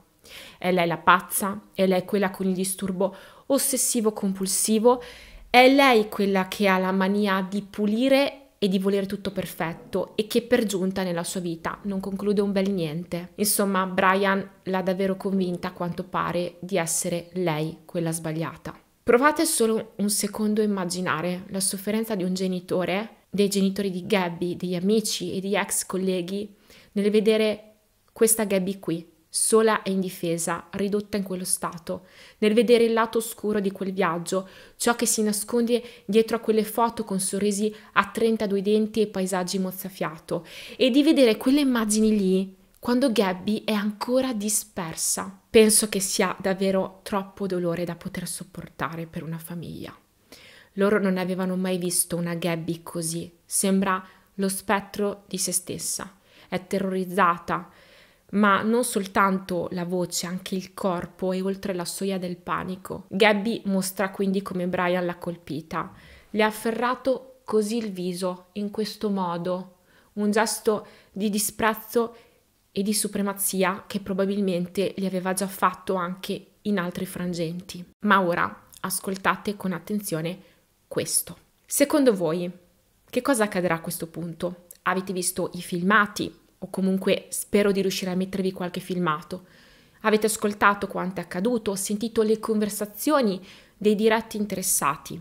È lei la pazza, è lei quella con il disturbo ossessivo compulsivo, è lei quella che ha la mania di pulire e di volere tutto perfetto e che per giunta nella sua vita non conclude un bel niente. Insomma, Brian l'ha davvero convinta a quanto pare di essere lei quella sbagliata. Provate solo un secondo a immaginare la sofferenza di un genitore, dei genitori di Gabby, degli amici e di ex colleghi nel vedere questa Gabby qui, sola e indifesa, ridotta in quello stato, nel vedere il lato oscuro di quel viaggio, ciò che si nasconde dietro a quelle foto con sorrisi a 32 denti e paesaggi mozzafiato, e di vedere quelle immagini lì quando Gabby è ancora dispersa. Penso che sia davvero troppo dolore da poter sopportare per una famiglia. Loro non avevano mai visto una Gabby così, sembra lo spettro di se stessa. È terrorizzata, ma non soltanto la voce, anche il corpo e oltre la soglia del panico. Gabby mostra quindi come Brian l'ha colpita. Le ha afferrato così il viso, in questo modo, un gesto di disprezzo e di supremazia che probabilmente gli aveva già fatto anche in altri frangenti. Ma ora ascoltate con attenzione questo. Secondo voi, che cosa accadrà a questo punto? Avete visto i filmati? o comunque spero di riuscire a mettervi qualche filmato. Avete ascoltato quanto è accaduto, ho sentito le conversazioni dei diretti interessati.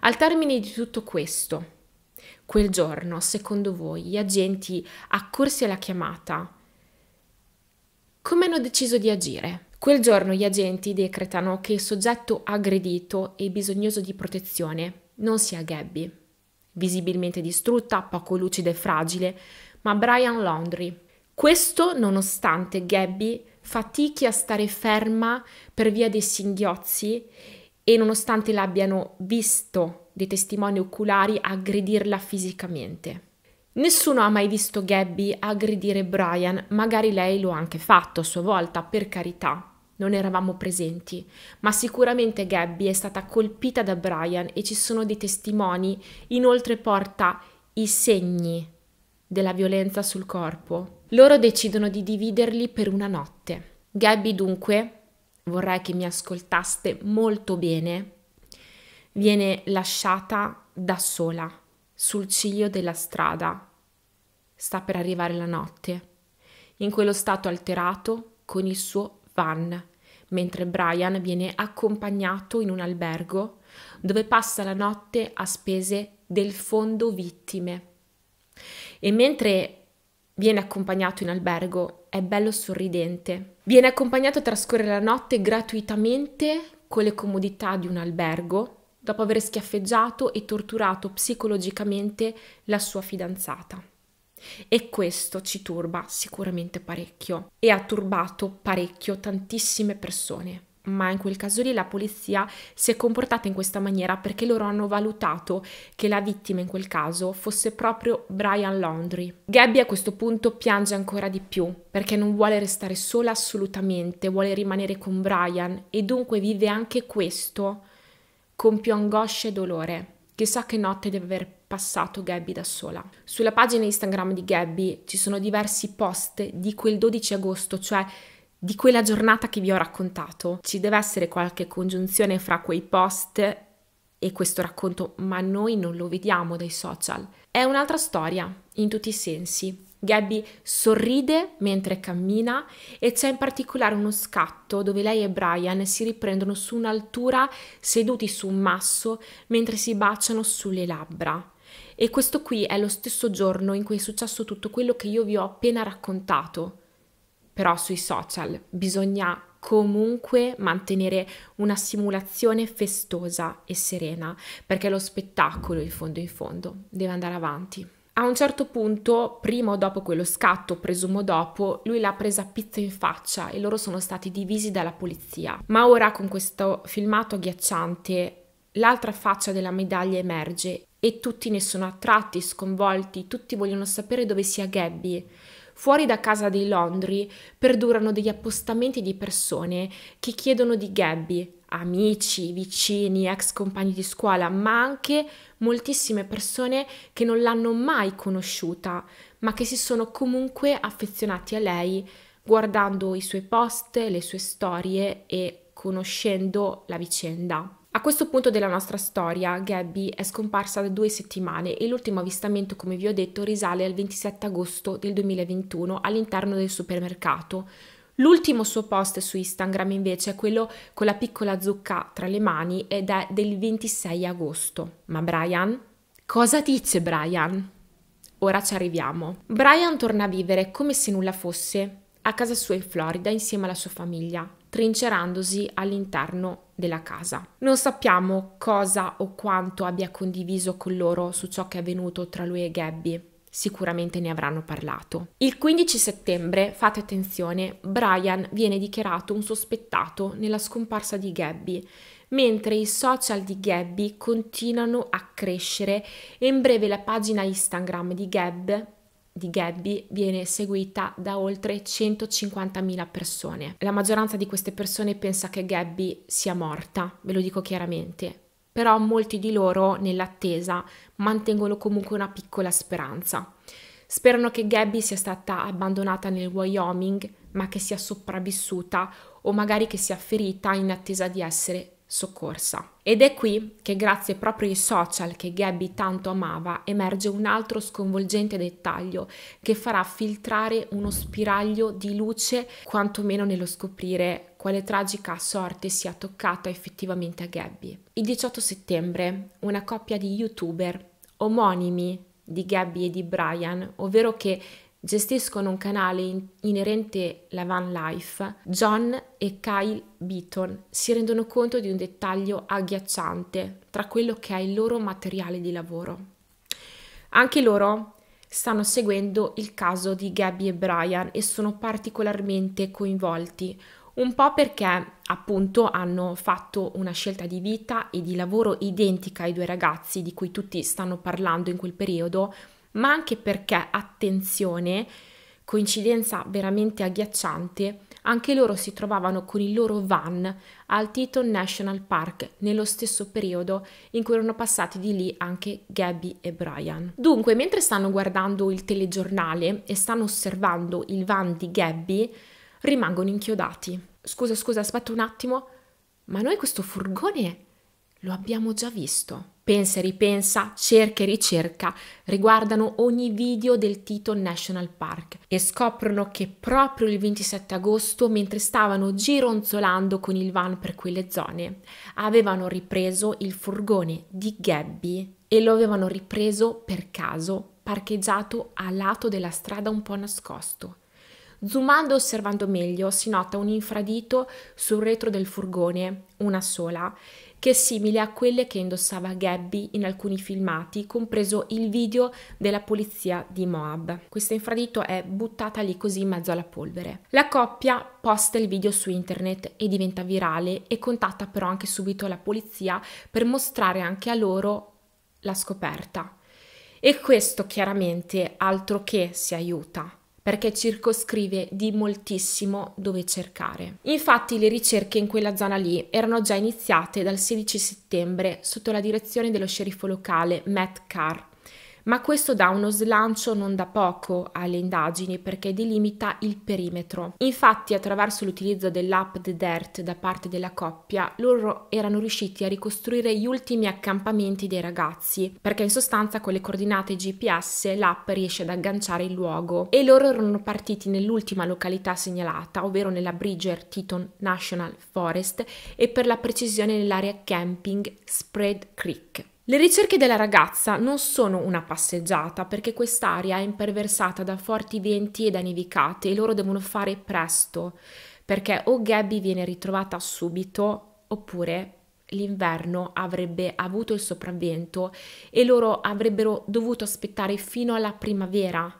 Al termine di tutto questo, quel giorno, secondo voi, gli agenti accorsi alla chiamata, come hanno deciso di agire? Quel giorno gli agenti decretano che il soggetto aggredito e bisognoso di protezione non sia Gabby, visibilmente distrutta, poco lucida e fragile, ma Brian Laundry. Questo nonostante Gabby fatichi a stare ferma per via dei singhiozzi e nonostante l'abbiano visto dei testimoni oculari aggredirla fisicamente. Nessuno ha mai visto Gabby aggredire Brian, magari lei lo ha anche fatto a sua volta, per carità, non eravamo presenti, ma sicuramente Gabby è stata colpita da Brian e ci sono dei testimoni, inoltre porta i segni della violenza sul corpo. Loro decidono di dividerli per una notte. Gabby dunque, vorrei che mi ascoltaste molto bene, viene lasciata da sola sul ciglio della strada. Sta per arrivare la notte, in quello stato alterato con il suo van, mentre Brian viene accompagnato in un albergo dove passa la notte a spese del fondo vittime e mentre viene accompagnato in albergo è bello sorridente. Viene accompagnato a trascorrere la notte gratuitamente con le comodità di un albergo dopo aver schiaffeggiato e torturato psicologicamente la sua fidanzata. E questo ci turba sicuramente parecchio e ha turbato parecchio tantissime persone ma in quel caso lì la polizia si è comportata in questa maniera perché loro hanno valutato che la vittima in quel caso fosse proprio Brian Laundry. Gabby a questo punto piange ancora di più perché non vuole restare sola assolutamente, vuole rimanere con Brian e dunque vive anche questo con più angoscia e dolore. Chissà che notte deve aver passato Gabby da sola. Sulla pagina Instagram di Gabby ci sono diversi post di quel 12 agosto, cioè di quella giornata che vi ho raccontato. Ci deve essere qualche congiunzione fra quei post e questo racconto, ma noi non lo vediamo dai social. È un'altra storia, in tutti i sensi. Gabby sorride mentre cammina e c'è in particolare uno scatto dove lei e Brian si riprendono su un'altura seduti su un masso mentre si baciano sulle labbra. E questo qui è lo stesso giorno in cui è successo tutto quello che io vi ho appena raccontato però sui social bisogna comunque mantenere una simulazione festosa e serena, perché lo spettacolo, in fondo in fondo, deve andare avanti. A un certo punto, prima o dopo quello scatto, presumo dopo, lui l'ha presa pizza in faccia e loro sono stati divisi dalla polizia. Ma ora con questo filmato agghiacciante, l'altra faccia della medaglia emerge e tutti ne sono attratti, sconvolti, tutti vogliono sapere dove sia Gabby. Fuori da casa dei Londri perdurano degli appostamenti di persone che chiedono di Gabby, amici, vicini, ex compagni di scuola, ma anche moltissime persone che non l'hanno mai conosciuta, ma che si sono comunque affezionati a lei guardando i suoi post, le sue storie e conoscendo la vicenda. A questo punto della nostra storia, Gabby è scomparsa da due settimane e l'ultimo avvistamento, come vi ho detto, risale al 27 agosto del 2021 all'interno del supermercato. L'ultimo suo post su Instagram invece è quello con la piccola zucca tra le mani ed è del 26 agosto. Ma Brian? Cosa dice Brian? Ora ci arriviamo. Brian torna a vivere come se nulla fosse a casa sua in Florida insieme alla sua famiglia trincerandosi all'interno della casa. Non sappiamo cosa o quanto abbia condiviso con loro su ciò che è avvenuto tra lui e Gabby. Sicuramente ne avranno parlato. Il 15 settembre, fate attenzione, Brian viene dichiarato un sospettato nella scomparsa di Gabby, mentre i social di Gabby continuano a crescere e in breve la pagina Instagram di Gab di Gabby viene seguita da oltre 150.000 persone. La maggioranza di queste persone pensa che Gabby sia morta, ve lo dico chiaramente, però molti di loro nell'attesa mantengono comunque una piccola speranza. Sperano che Gabby sia stata abbandonata nel Wyoming, ma che sia sopravvissuta o magari che sia ferita in attesa di essere soccorsa. Ed è qui che grazie proprio ai social che Gabby tanto amava emerge un altro sconvolgente dettaglio che farà filtrare uno spiraglio di luce quantomeno nello scoprire quale tragica sorte sia toccata effettivamente a Gabby. Il 18 settembre una coppia di youtuber omonimi di Gabby e di Brian, ovvero che gestiscono un canale in- inerente la van life, John e Kyle Beaton si rendono conto di un dettaglio agghiacciante tra quello che è il loro materiale di lavoro. Anche loro stanno seguendo il caso di Gabby e Brian e sono particolarmente coinvolti, un po' perché appunto hanno fatto una scelta di vita e di lavoro identica ai due ragazzi di cui tutti stanno parlando in quel periodo, ma anche perché, attenzione, coincidenza veramente agghiacciante, anche loro si trovavano con il loro van al Teton National Park nello stesso periodo in cui erano passati di lì anche Gabby e Brian. Dunque, mentre stanno guardando il telegiornale e stanno osservando il van di Gabby, rimangono inchiodati. Scusa, scusa, aspetta un attimo, ma noi questo furgone lo abbiamo già visto pensa e ripensa, cerca e ricerca, riguardano ogni video del Tito National Park e scoprono che proprio il 27 agosto, mentre stavano gironzolando con il van per quelle zone, avevano ripreso il furgone di Gabby e lo avevano ripreso per caso parcheggiato a lato della strada un po' nascosto. Zoomando e osservando meglio si nota un infradito sul retro del furgone, una sola, che è simile a quelle che indossava Gabby in alcuni filmati, compreso il video della polizia di Moab. Questa infradito è buttata lì così in mezzo alla polvere. La coppia posta il video su internet e diventa virale e contatta però anche subito la polizia per mostrare anche a loro la scoperta. E questo chiaramente altro che si aiuta perché circoscrive di moltissimo dove cercare. Infatti le ricerche in quella zona lì erano già iniziate dal 16 settembre sotto la direzione dello sceriffo locale Matt Carr ma questo dà uno slancio non da poco alle indagini perché delimita il perimetro. Infatti attraverso l'utilizzo dell'app The Dirt da parte della coppia loro erano riusciti a ricostruire gli ultimi accampamenti dei ragazzi perché in sostanza con le coordinate GPS l'app riesce ad agganciare il luogo e loro erano partiti nell'ultima località segnalata ovvero nella Bridger Teton National Forest e per la precisione nell'area camping Spread Creek. Le ricerche della ragazza non sono una passeggiata perché quest'area è imperversata da forti venti e da nevicate e loro devono fare presto perché o Gabby viene ritrovata subito oppure l'inverno avrebbe avuto il sopravvento e loro avrebbero dovuto aspettare fino alla primavera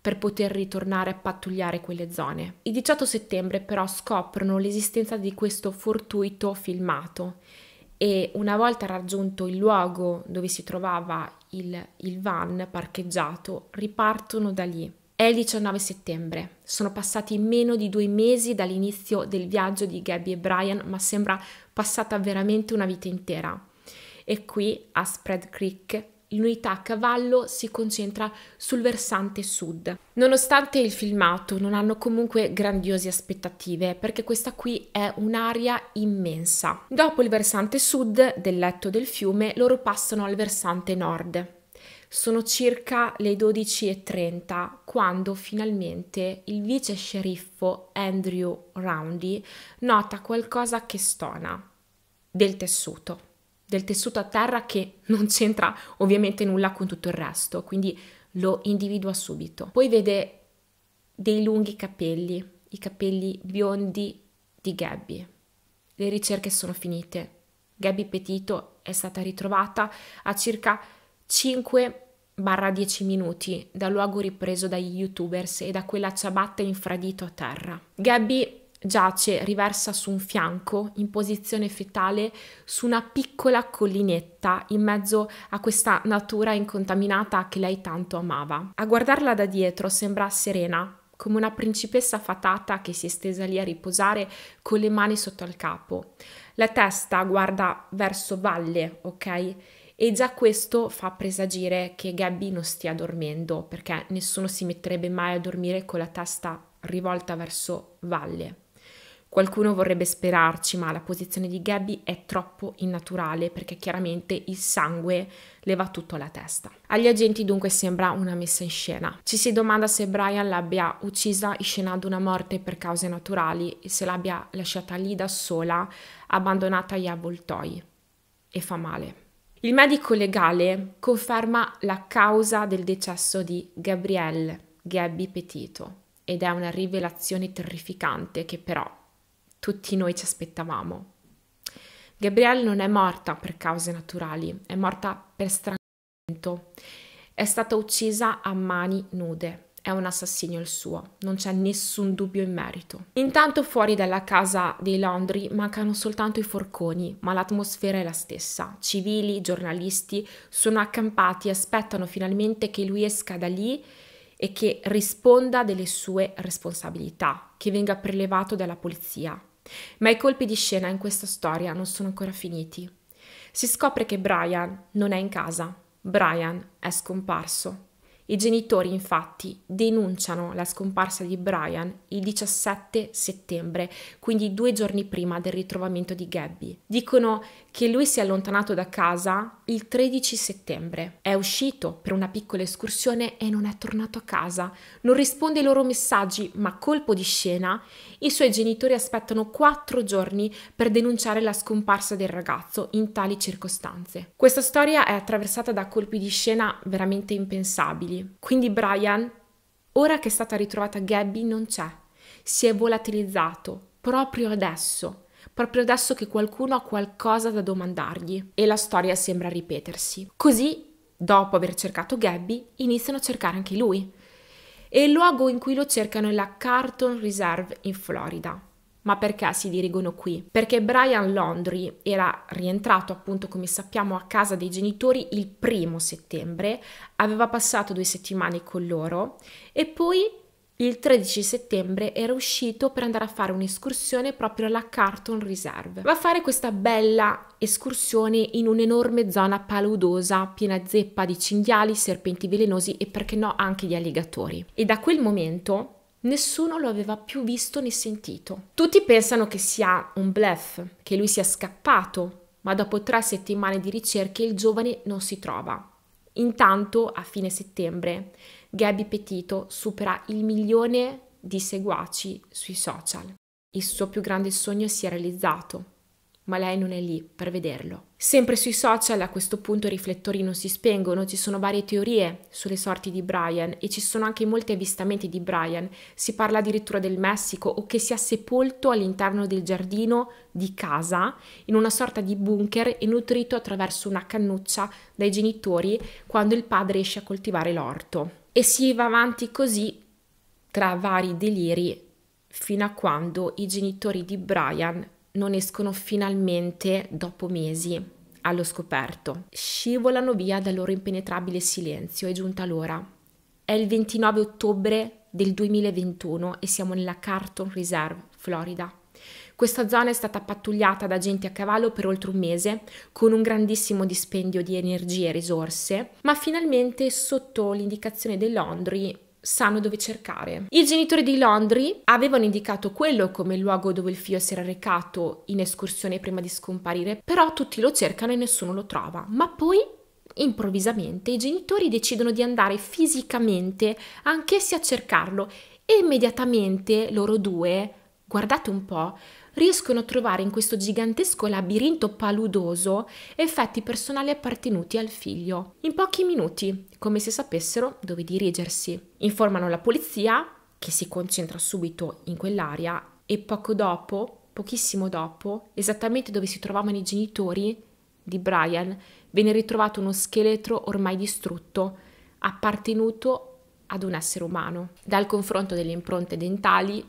per poter ritornare a pattugliare quelle zone. Il 18 settembre però scoprono l'esistenza di questo fortuito filmato e una volta raggiunto il luogo dove si trovava il, il van parcheggiato, ripartono da lì. È il 19 settembre, sono passati meno di due mesi dall'inizio del viaggio di Gabby e Brian, ma sembra passata veramente una vita intera. E qui a Spread Creek l'unità a cavallo si concentra sul versante sud. Nonostante il filmato non hanno comunque grandiose aspettative perché questa qui è un'area immensa. Dopo il versante sud del letto del fiume loro passano al versante nord. Sono circa le 12.30 quando finalmente il vice sceriffo Andrew Roundy nota qualcosa che stona del tessuto del tessuto a terra che non c'entra ovviamente nulla con tutto il resto, quindi lo individua subito. Poi vede dei lunghi capelli, i capelli biondi di Gabby. Le ricerche sono finite. Gabby Petito è stata ritrovata a circa 5-10 minuti dal luogo ripreso dagli youtubers e da quella ciabatta infradito a terra. Gabby giace riversa su un fianco in posizione fetale su una piccola collinetta in mezzo a questa natura incontaminata che lei tanto amava. A guardarla da dietro sembra serena, come una principessa fatata che si è stesa lì a riposare con le mani sotto al capo. La testa guarda verso valle, ok? E già questo fa presagire che Gabby non stia dormendo, perché nessuno si metterebbe mai a dormire con la testa rivolta verso valle. Qualcuno vorrebbe sperarci, ma la posizione di Gabby è troppo innaturale perché chiaramente il sangue le va tutto alla testa. Agli agenti dunque sembra una messa in scena. Ci si domanda se Brian l'abbia uccisa scenando una morte per cause naturali e se l'abbia lasciata lì da sola, abbandonata agli avvoltoi. E fa male. Il medico legale conferma la causa del decesso di Gabrielle Gabby Petito ed è una rivelazione terrificante che però tutti noi ci aspettavamo. Gabrielle non è morta per cause naturali, è morta per strangolamento. È stata uccisa a mani nude. È un assassino il suo, non c'è nessun dubbio in merito. Intanto fuori dalla casa dei Londri mancano soltanto i forconi, ma l'atmosfera è la stessa. Civili, giornalisti sono accampati e aspettano finalmente che lui esca da lì e che risponda delle sue responsabilità, che venga prelevato dalla polizia. Ma i colpi di scena in questa storia non sono ancora finiti. Si scopre che Brian non è in casa, Brian è scomparso. I genitori infatti denunciano la scomparsa di Brian il 17 settembre, quindi due giorni prima del ritrovamento di Gabby. Dicono che lui si è allontanato da casa il 13 settembre. È uscito per una piccola escursione e non è tornato a casa. Non risponde ai loro messaggi, ma colpo di scena, i suoi genitori aspettano quattro giorni per denunciare la scomparsa del ragazzo in tali circostanze. Questa storia è attraversata da colpi di scena veramente impensabili. Quindi Brian, ora che è stata ritrovata Gabby, non c'è. Si è volatilizzato proprio adesso proprio adesso che qualcuno ha qualcosa da domandargli e la storia sembra ripetersi. Così, dopo aver cercato Gabby, iniziano a cercare anche lui. E il luogo in cui lo cercano è la Carton Reserve in Florida. Ma perché si dirigono qui? Perché Brian Laundry era rientrato, appunto, come sappiamo, a casa dei genitori il primo settembre, aveva passato due settimane con loro e poi il 13 settembre era uscito per andare a fare un'escursione proprio alla Carton Reserve. Va a fare questa bella escursione in un'enorme zona paludosa, piena zeppa di cinghiali, serpenti velenosi e perché no anche di alligatori. E da quel momento Nessuno lo aveva più visto né sentito. Tutti pensano che sia un bluff, che lui sia scappato, ma dopo tre settimane di ricerche il giovane non si trova. Intanto, a fine settembre, Gabby Petito supera il milione di seguaci sui social. Il suo più grande sogno si è realizzato, ma lei non è lì per vederlo. Sempre sui social a questo punto i riflettori non si spengono, ci sono varie teorie sulle sorti di Brian e ci sono anche molti avvistamenti di Brian. Si parla addirittura del Messico o che sia sepolto all'interno del giardino di casa in una sorta di bunker e nutrito attraverso una cannuccia dai genitori quando il padre esce a coltivare l'orto. E si va avanti così tra vari deliri fino a quando i genitori di Brian non escono finalmente dopo mesi allo scoperto. Scivolano via dal loro impenetrabile silenzio, è giunta l'ora. È il 29 ottobre del 2021 e siamo nella Carton Reserve, Florida. Questa zona è stata pattugliata da agenti a cavallo per oltre un mese, con un grandissimo dispendio di energie e risorse, ma finalmente sotto l'indicazione dei dell'Ondri sanno dove cercare. I genitori di Laundry avevano indicato quello come il luogo dove il figlio si era recato in escursione prima di scomparire, però tutti lo cercano e nessuno lo trova. Ma poi improvvisamente i genitori decidono di andare fisicamente anch'essi a cercarlo e immediatamente loro due, guardate un po', riescono a trovare in questo gigantesco labirinto paludoso effetti personali appartenuti al figlio. In pochi minuti, come se sapessero dove dirigersi. Informano la polizia, che si concentra subito in quell'area, e poco dopo, pochissimo dopo, esattamente dove si trovavano i genitori di Brian, viene ritrovato uno scheletro ormai distrutto, appartenuto ad un essere umano. Dal confronto delle impronte dentali,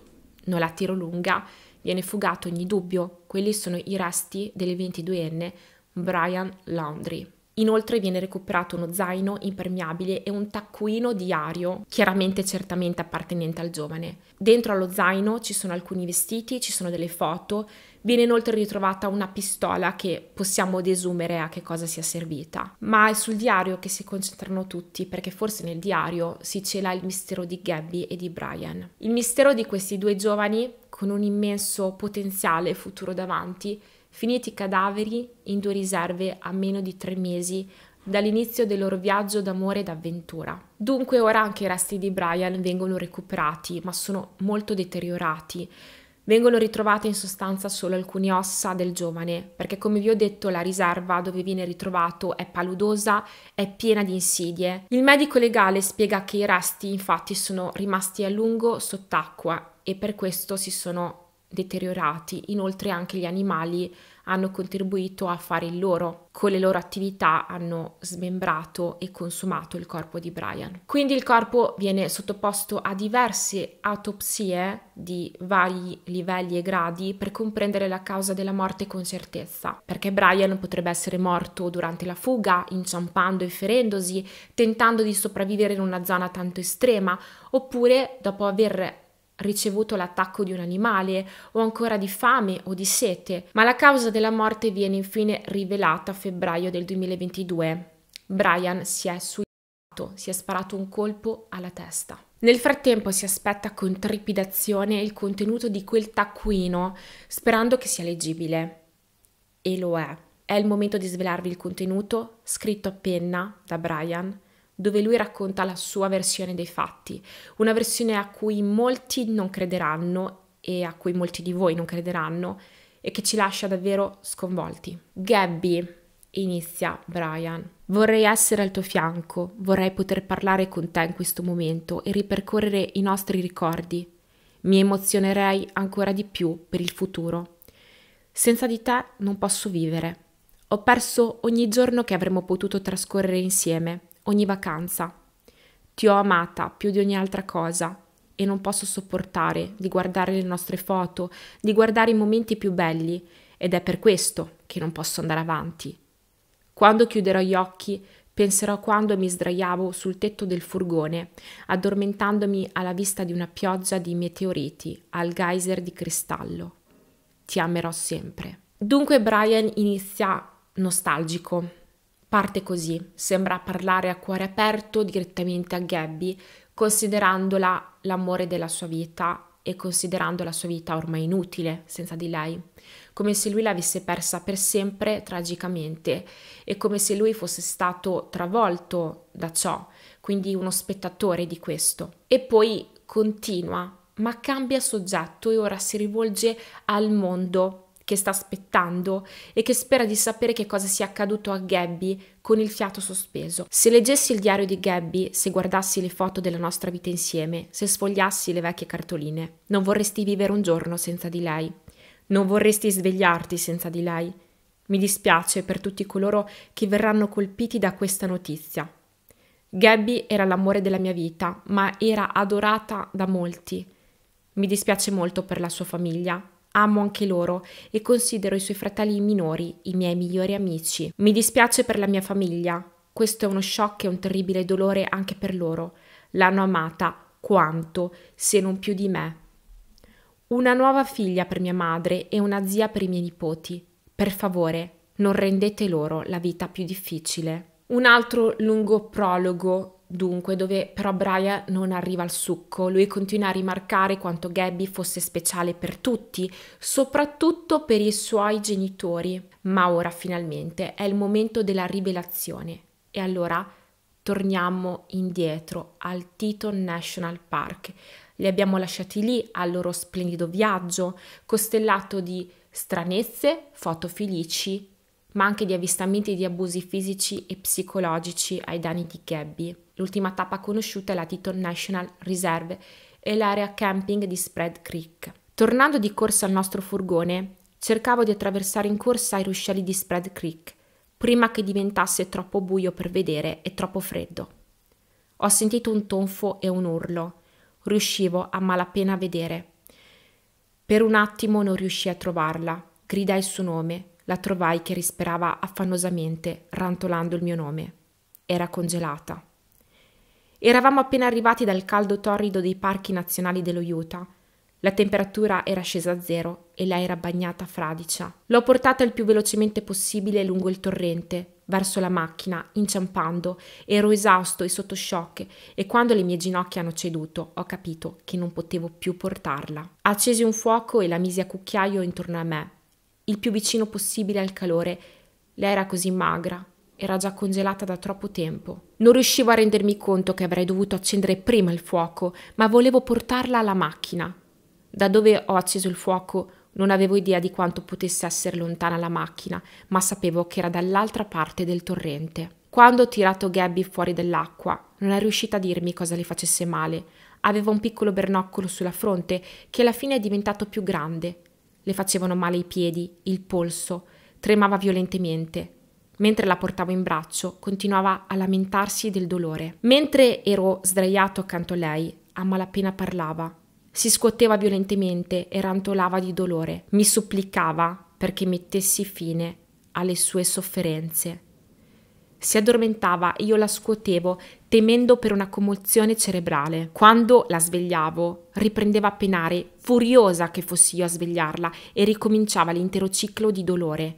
non la tiro lunga, Viene fugato ogni dubbio, quelli sono i resti 22 enne Brian Laundry. Inoltre viene recuperato uno zaino impermeabile e un taccuino diario, chiaramente certamente appartenente al giovane. Dentro allo zaino ci sono alcuni vestiti, ci sono delle foto, viene inoltre ritrovata una pistola che possiamo desumere a che cosa sia servita. Ma è sul diario che si concentrano tutti perché forse nel diario si cela il mistero di Gabby e di Brian. Il mistero di questi due giovani con un immenso potenziale futuro davanti, finiti cadaveri in due riserve a meno di tre mesi dall'inizio del loro viaggio d'amore e d'avventura. Dunque ora anche i resti di Brian vengono recuperati, ma sono molto deteriorati. Vengono ritrovate in sostanza solo alcune ossa del giovane, perché come vi ho detto la riserva dove viene ritrovato è paludosa, è piena di insidie. Il medico legale spiega che i resti infatti sono rimasti a lungo sott'acqua e per questo si sono deteriorati. Inoltre anche gli animali hanno contribuito a fare il loro, con le loro attività hanno smembrato e consumato il corpo di Brian. Quindi il corpo viene sottoposto a diverse autopsie di vari livelli e gradi per comprendere la causa della morte con certezza, perché Brian potrebbe essere morto durante la fuga, inciampando e ferendosi, tentando di sopravvivere in una zona tanto estrema, oppure dopo aver ricevuto l'attacco di un animale o ancora di fame o di sete, ma la causa della morte viene infine rivelata a febbraio del 2022. Brian si è suicidato, si è sparato un colpo alla testa. Nel frattempo si aspetta con trepidazione il contenuto di quel taccuino, sperando che sia leggibile. E lo è. È il momento di svelarvi il contenuto, scritto a penna da Brian, dove lui racconta la sua versione dei fatti, una versione a cui molti non crederanno e a cui molti di voi non crederanno e che ci lascia davvero sconvolti. Gabby, inizia Brian, vorrei essere al tuo fianco, vorrei poter parlare con te in questo momento e ripercorrere i nostri ricordi. Mi emozionerei ancora di più per il futuro. Senza di te non posso vivere. Ho perso ogni giorno che avremmo potuto trascorrere insieme ogni vacanza. Ti ho amata più di ogni altra cosa e non posso sopportare di guardare le nostre foto, di guardare i momenti più belli ed è per questo che non posso andare avanti. Quando chiuderò gli occhi penserò a quando mi sdraiavo sul tetto del furgone, addormentandomi alla vista di una pioggia di meteoriti al geyser di cristallo. Ti amerò sempre. Dunque Brian inizia nostalgico Parte così, sembra parlare a cuore aperto direttamente a Gabby, considerandola l'amore della sua vita e considerando la sua vita ormai inutile senza di lei, come se lui l'avesse persa per sempre tragicamente e come se lui fosse stato travolto da ciò, quindi uno spettatore di questo. E poi continua, ma cambia soggetto e ora si rivolge al mondo che sta aspettando e che spera di sapere che cosa sia accaduto a Gabby con il fiato sospeso. Se leggessi il diario di Gabby, se guardassi le foto della nostra vita insieme, se sfogliassi le vecchie cartoline, non vorresti vivere un giorno senza di lei. Non vorresti svegliarti senza di lei. Mi dispiace per tutti coloro che verranno colpiti da questa notizia. Gabby era l'amore della mia vita, ma era adorata da molti. Mi dispiace molto per la sua famiglia, Amo anche loro e considero i suoi fratelli minori i miei migliori amici. Mi dispiace per la mia famiglia. Questo è uno shock e un terribile dolore anche per loro. L'hanno amata quanto, se non più di me. Una nuova figlia per mia madre e una zia per i miei nipoti. Per favore, non rendete loro la vita più difficile. Un altro lungo prologo dunque dove però Brian non arriva al succo. Lui continua a rimarcare quanto Gabby fosse speciale per tutti, soprattutto per i suoi genitori. Ma ora finalmente è il momento della rivelazione. E allora torniamo indietro al Teton National Park. Li abbiamo lasciati lì al loro splendido viaggio, costellato di stranezze, foto felici, ma anche di avvistamenti di abusi fisici e psicologici ai danni di Gabby. L'ultima tappa conosciuta è la Teton National Reserve e l'area camping di Spread Creek. Tornando di corsa al nostro furgone, cercavo di attraversare in corsa i ruscelli di Spread Creek, prima che diventasse troppo buio per vedere e troppo freddo. Ho sentito un tonfo e un urlo. Riuscivo a malapena a vedere. Per un attimo non riuscii a trovarla. Gridai il suo nome. La trovai che risperava affannosamente, rantolando il mio nome. Era congelata. Eravamo appena arrivati dal caldo torrido dei parchi nazionali dello Utah. La temperatura era scesa a zero e lei era bagnata fradicia. L'ho portata il più velocemente possibile lungo il torrente, verso la macchina, inciampando, ero esausto e sotto shock e quando le mie ginocchia hanno ceduto ho capito che non potevo più portarla. Accesi un fuoco e la misi a cucchiaio intorno a me, il più vicino possibile al calore. Lei era così magra, era già congelata da troppo tempo. Non riuscivo a rendermi conto che avrei dovuto accendere prima il fuoco, ma volevo portarla alla macchina. Da dove ho acceso il fuoco non avevo idea di quanto potesse essere lontana la macchina, ma sapevo che era dall'altra parte del torrente. Quando ho tirato Gabby fuori dell'acqua, non è riuscita a dirmi cosa le facesse male. Aveva un piccolo bernoccolo sulla fronte che alla fine è diventato più grande. Le facevano male i piedi, il polso, tremava violentemente mentre la portavo in braccio, continuava a lamentarsi del dolore. Mentre ero sdraiato accanto a lei, a malapena parlava. Si scuoteva violentemente e rantolava di dolore. Mi supplicava perché mettessi fine alle sue sofferenze. Si addormentava e io la scuotevo, temendo per una commozione cerebrale. Quando la svegliavo, riprendeva a penare, furiosa che fossi io a svegliarla, e ricominciava l'intero ciclo di dolore.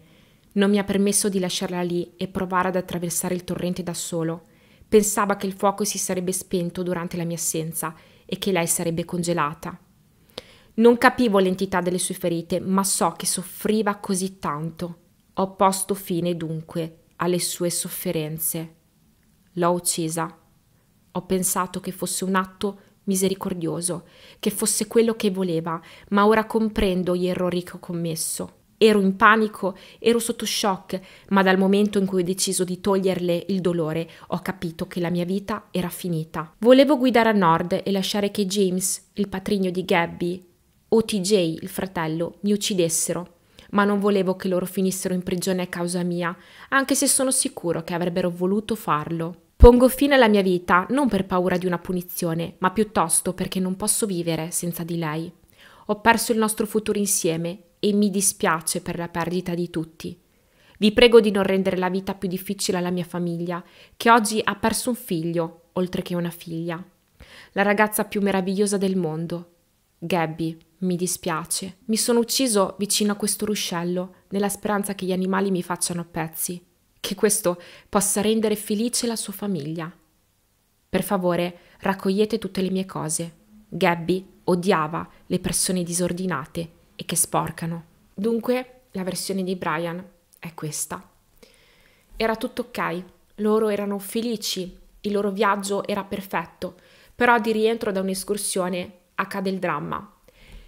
Non mi ha permesso di lasciarla lì e provare ad attraversare il torrente da solo. Pensava che il fuoco si sarebbe spento durante la mia assenza e che lei sarebbe congelata. Non capivo l'entità delle sue ferite, ma so che soffriva così tanto. Ho posto fine dunque alle sue sofferenze. L'ho uccisa. Ho pensato che fosse un atto misericordioso, che fosse quello che voleva, ma ora comprendo gli errori che ho commesso. Ero in panico, ero sotto shock, ma dal momento in cui ho deciso di toglierle il dolore ho capito che la mia vita era finita. Volevo guidare a nord e lasciare che James, il patrigno di Gabby, o TJ, il fratello, mi uccidessero, ma non volevo che loro finissero in prigione a causa mia, anche se sono sicuro che avrebbero voluto farlo. Pongo fine alla mia vita non per paura di una punizione, ma piuttosto perché non posso vivere senza di lei. Ho perso il nostro futuro insieme e mi dispiace per la perdita di tutti. Vi prego di non rendere la vita più difficile alla mia famiglia, che oggi ha perso un figlio, oltre che una figlia. La ragazza più meravigliosa del mondo. Gabby, mi dispiace. Mi sono ucciso vicino a questo ruscello, nella speranza che gli animali mi facciano a pezzi, che questo possa rendere felice la sua famiglia. Per favore, raccogliete tutte le mie cose. Gabby odiava le persone disordinate e che sporcano. Dunque, la versione di Brian è questa. Era tutto ok, loro erano felici, il loro viaggio era perfetto, però di rientro da un'escursione accade il dramma.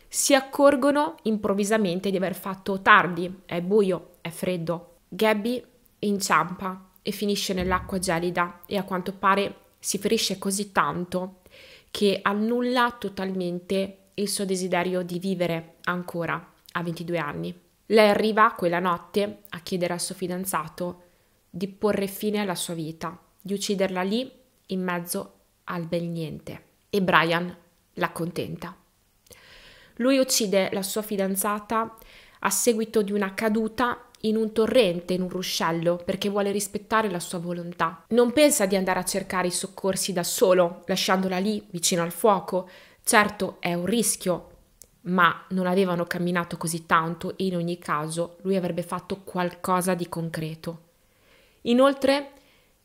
Si accorgono improvvisamente di aver fatto tardi, è buio, è freddo. Gabby inciampa e finisce nell'acqua gelida e a quanto pare si ferisce così tanto che annulla totalmente il suo desiderio di vivere ancora a 22 anni. Lei arriva quella notte a chiedere al suo fidanzato di porre fine alla sua vita, di ucciderla lì in mezzo al bel niente. E Brian l'accontenta. Lui uccide la sua fidanzata a seguito di una caduta in un torrente, in un ruscello, perché vuole rispettare la sua volontà. Non pensa di andare a cercare i soccorsi da solo, lasciandola lì vicino al fuoco, Certo è un rischio, ma non avevano camminato così tanto e in ogni caso lui avrebbe fatto qualcosa di concreto. Inoltre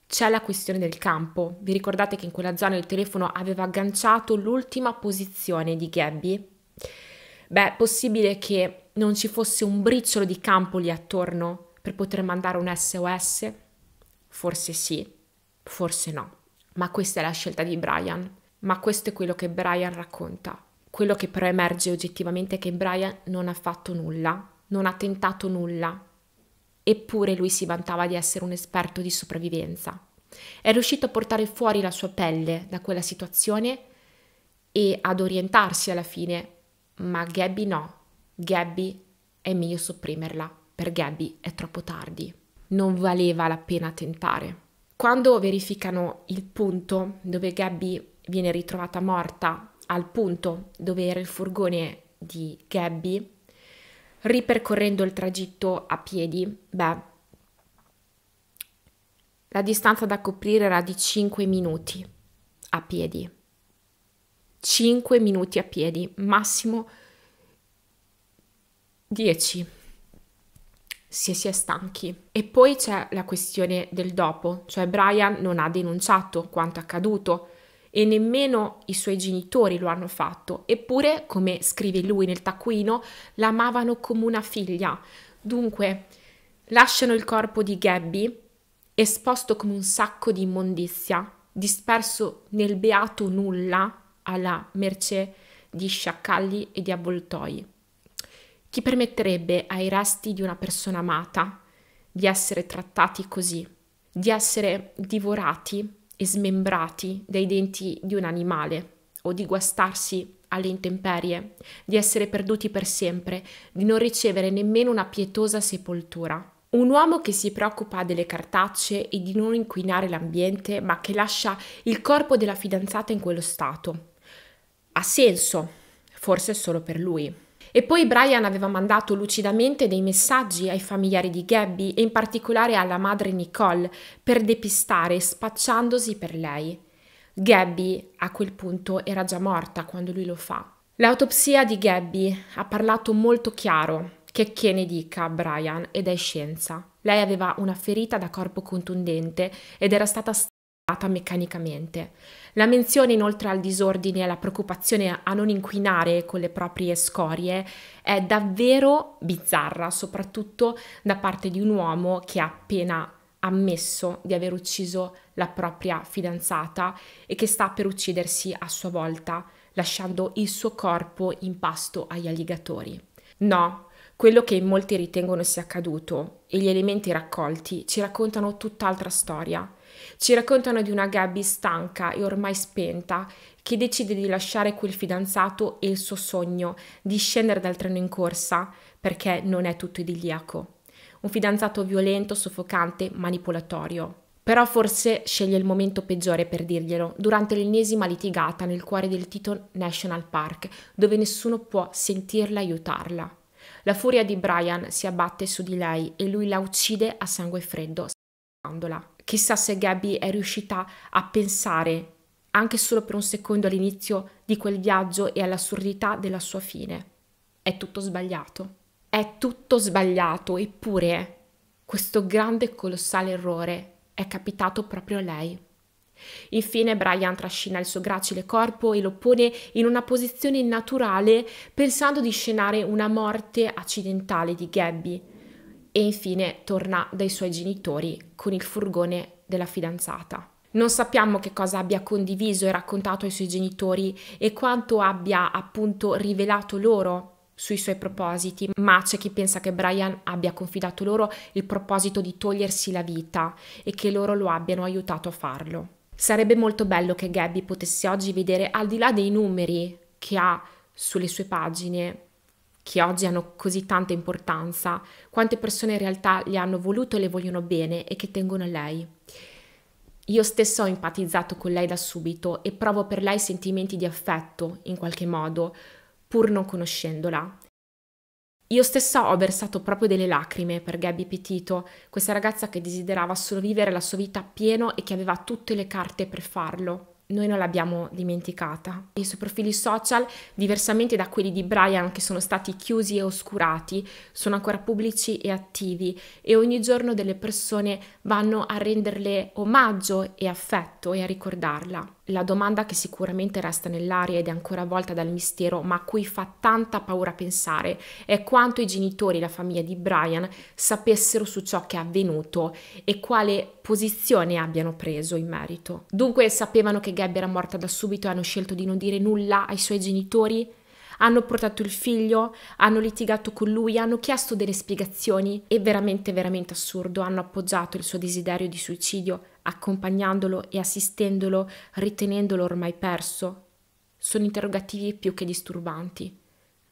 c'è la questione del campo. Vi ricordate che in quella zona il telefono aveva agganciato l'ultima posizione di Gabby? Beh, possibile che non ci fosse un briciolo di campo lì attorno per poter mandare un SOS? Forse sì, forse no. Ma questa è la scelta di Brian. Ma questo è quello che Brian racconta. Quello che però emerge oggettivamente è che Brian non ha fatto nulla, non ha tentato nulla, eppure lui si vantava di essere un esperto di sopravvivenza. È riuscito a portare fuori la sua pelle da quella situazione e ad orientarsi alla fine, ma Gabby no, Gabby è meglio sopprimerla, per Gabby è troppo tardi, non valeva la pena tentare. Quando verificano il punto dove Gabby viene ritrovata morta al punto dove era il furgone di Gabby, ripercorrendo il tragitto a piedi, beh, la distanza da coprire era di 5 minuti a piedi. 5 minuti a piedi, massimo 10 se si è stanchi. E poi c'è la questione del dopo, cioè Brian non ha denunciato quanto accaduto, e nemmeno i suoi genitori lo hanno fatto, eppure, come scrive lui nel taccuino, l'amavano come una figlia. Dunque, lasciano il corpo di Gabby esposto come un sacco di immondizia, disperso nel beato nulla alla mercé di sciacalli e di avvoltoi. Chi permetterebbe ai resti di una persona amata di essere trattati così, di essere divorati e smembrati dai denti di un animale o di guastarsi alle intemperie, di essere perduti per sempre, di non ricevere nemmeno una pietosa sepoltura. Un uomo che si preoccupa delle cartacce e di non inquinare l'ambiente, ma che lascia il corpo della fidanzata in quello stato. Ha senso, forse solo per lui. E poi Brian aveva mandato lucidamente dei messaggi ai familiari di Gabby e in particolare alla madre Nicole per depistare, spacciandosi per lei. Gabby a quel punto era già morta quando lui lo fa. L'autopsia di Gabby ha parlato molto chiaro, che che ne dica Brian, ed è scienza. Lei aveva una ferita da corpo contundente ed era stata staccata meccanicamente. La menzione inoltre al disordine e alla preoccupazione a non inquinare con le proprie scorie è davvero bizzarra, soprattutto da parte di un uomo che ha appena ammesso di aver ucciso la propria fidanzata e che sta per uccidersi a sua volta, lasciando il suo corpo in pasto agli alligatori. No, quello che molti ritengono sia accaduto e gli elementi raccolti ci raccontano tutt'altra storia. Ci raccontano di una Gabby stanca e ormai spenta che decide di lasciare quel fidanzato e il suo sogno di scendere dal treno in corsa perché non è tutto idilliaco. Un fidanzato violento, soffocante, manipolatorio. Però forse sceglie il momento peggiore per dirglielo, durante l'ennesima litigata nel cuore del Titan National Park, dove nessuno può sentirla aiutarla. La furia di Brian si abbatte su di lei e lui la uccide a sangue freddo, guardandola. Chissà se Gabby è riuscita a pensare anche solo per un secondo all'inizio di quel viaggio e all'assurdità della sua fine. È tutto sbagliato. È tutto sbagliato, eppure questo grande e colossale errore è capitato proprio a lei. Infine Brian trascina il suo gracile corpo e lo pone in una posizione innaturale pensando di scenare una morte accidentale di Gabby, e infine torna dai suoi genitori con il furgone della fidanzata. Non sappiamo che cosa abbia condiviso e raccontato ai suoi genitori e quanto abbia appunto rivelato loro sui suoi propositi, ma c'è chi pensa che Brian abbia confidato loro il proposito di togliersi la vita e che loro lo abbiano aiutato a farlo. Sarebbe molto bello che Gabby potesse oggi vedere al di là dei numeri che ha sulle sue pagine che oggi hanno così tanta importanza, quante persone in realtà le hanno voluto e le vogliono bene e che tengono a lei. Io stesso ho empatizzato con lei da subito e provo per lei sentimenti di affetto, in qualche modo, pur non conoscendola. Io stesso ho versato proprio delle lacrime per Gabby Petito, questa ragazza che desiderava solo vivere la sua vita a pieno e che aveva tutte le carte per farlo noi non l'abbiamo dimenticata. I suoi profili social, diversamente da quelli di Brian che sono stati chiusi e oscurati, sono ancora pubblici e attivi e ogni giorno delle persone vanno a renderle omaggio e affetto e a ricordarla la domanda che sicuramente resta nell'aria ed è ancora volta dal mistero, ma a cui fa tanta paura pensare, è quanto i genitori e la famiglia di Brian sapessero su ciò che è avvenuto e quale posizione abbiano preso in merito. Dunque sapevano che Gabby era morta da subito e hanno scelto di non dire nulla ai suoi genitori? hanno portato il figlio, hanno litigato con lui, hanno chiesto delle spiegazioni. È veramente, veramente assurdo. Hanno appoggiato il suo desiderio di suicidio accompagnandolo e assistendolo, ritenendolo ormai perso, sono interrogativi più che disturbanti.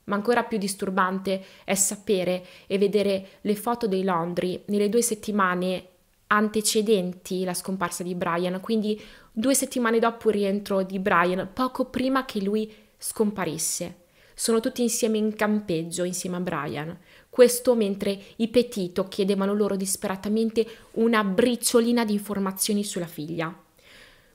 Ma ancora più disturbante è sapere e vedere le foto dei Londri nelle due settimane antecedenti la scomparsa di Brian, quindi due settimane dopo il rientro di Brian, poco prima che lui scomparisse. Sono tutti insieme in campeggio insieme a Brian. Questo mentre i Petito chiedevano loro disperatamente una briciolina di informazioni sulla figlia.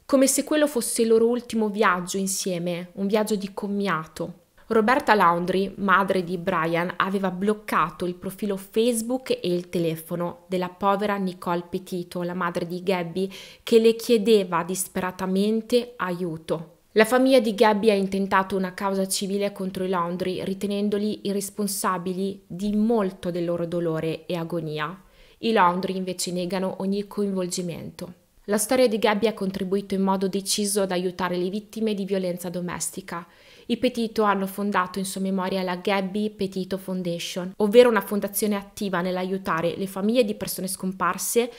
Come se quello fosse il loro ultimo viaggio insieme, un viaggio di commiato. Roberta Laundry, madre di Brian, aveva bloccato il profilo Facebook e il telefono della povera Nicole Petito, la madre di Gabby, che le chiedeva disperatamente aiuto. La famiglia di Gabby ha intentato una causa civile contro i Laundry, ritenendoli i responsabili di molto del loro dolore e agonia. I Laundry invece negano ogni coinvolgimento. La storia di Gabby ha contribuito in modo deciso ad aiutare le vittime di violenza domestica. I Petito hanno fondato in sua memoria la Gabby Petito Foundation, ovvero una fondazione attiva nell'aiutare le famiglie di persone scomparse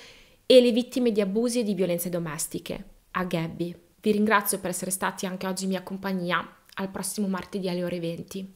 e le vittime di abusi e di violenze domestiche. A Gabby. Vi ringrazio per essere stati anche oggi in mia compagnia. Al prossimo martedì alle ore 20.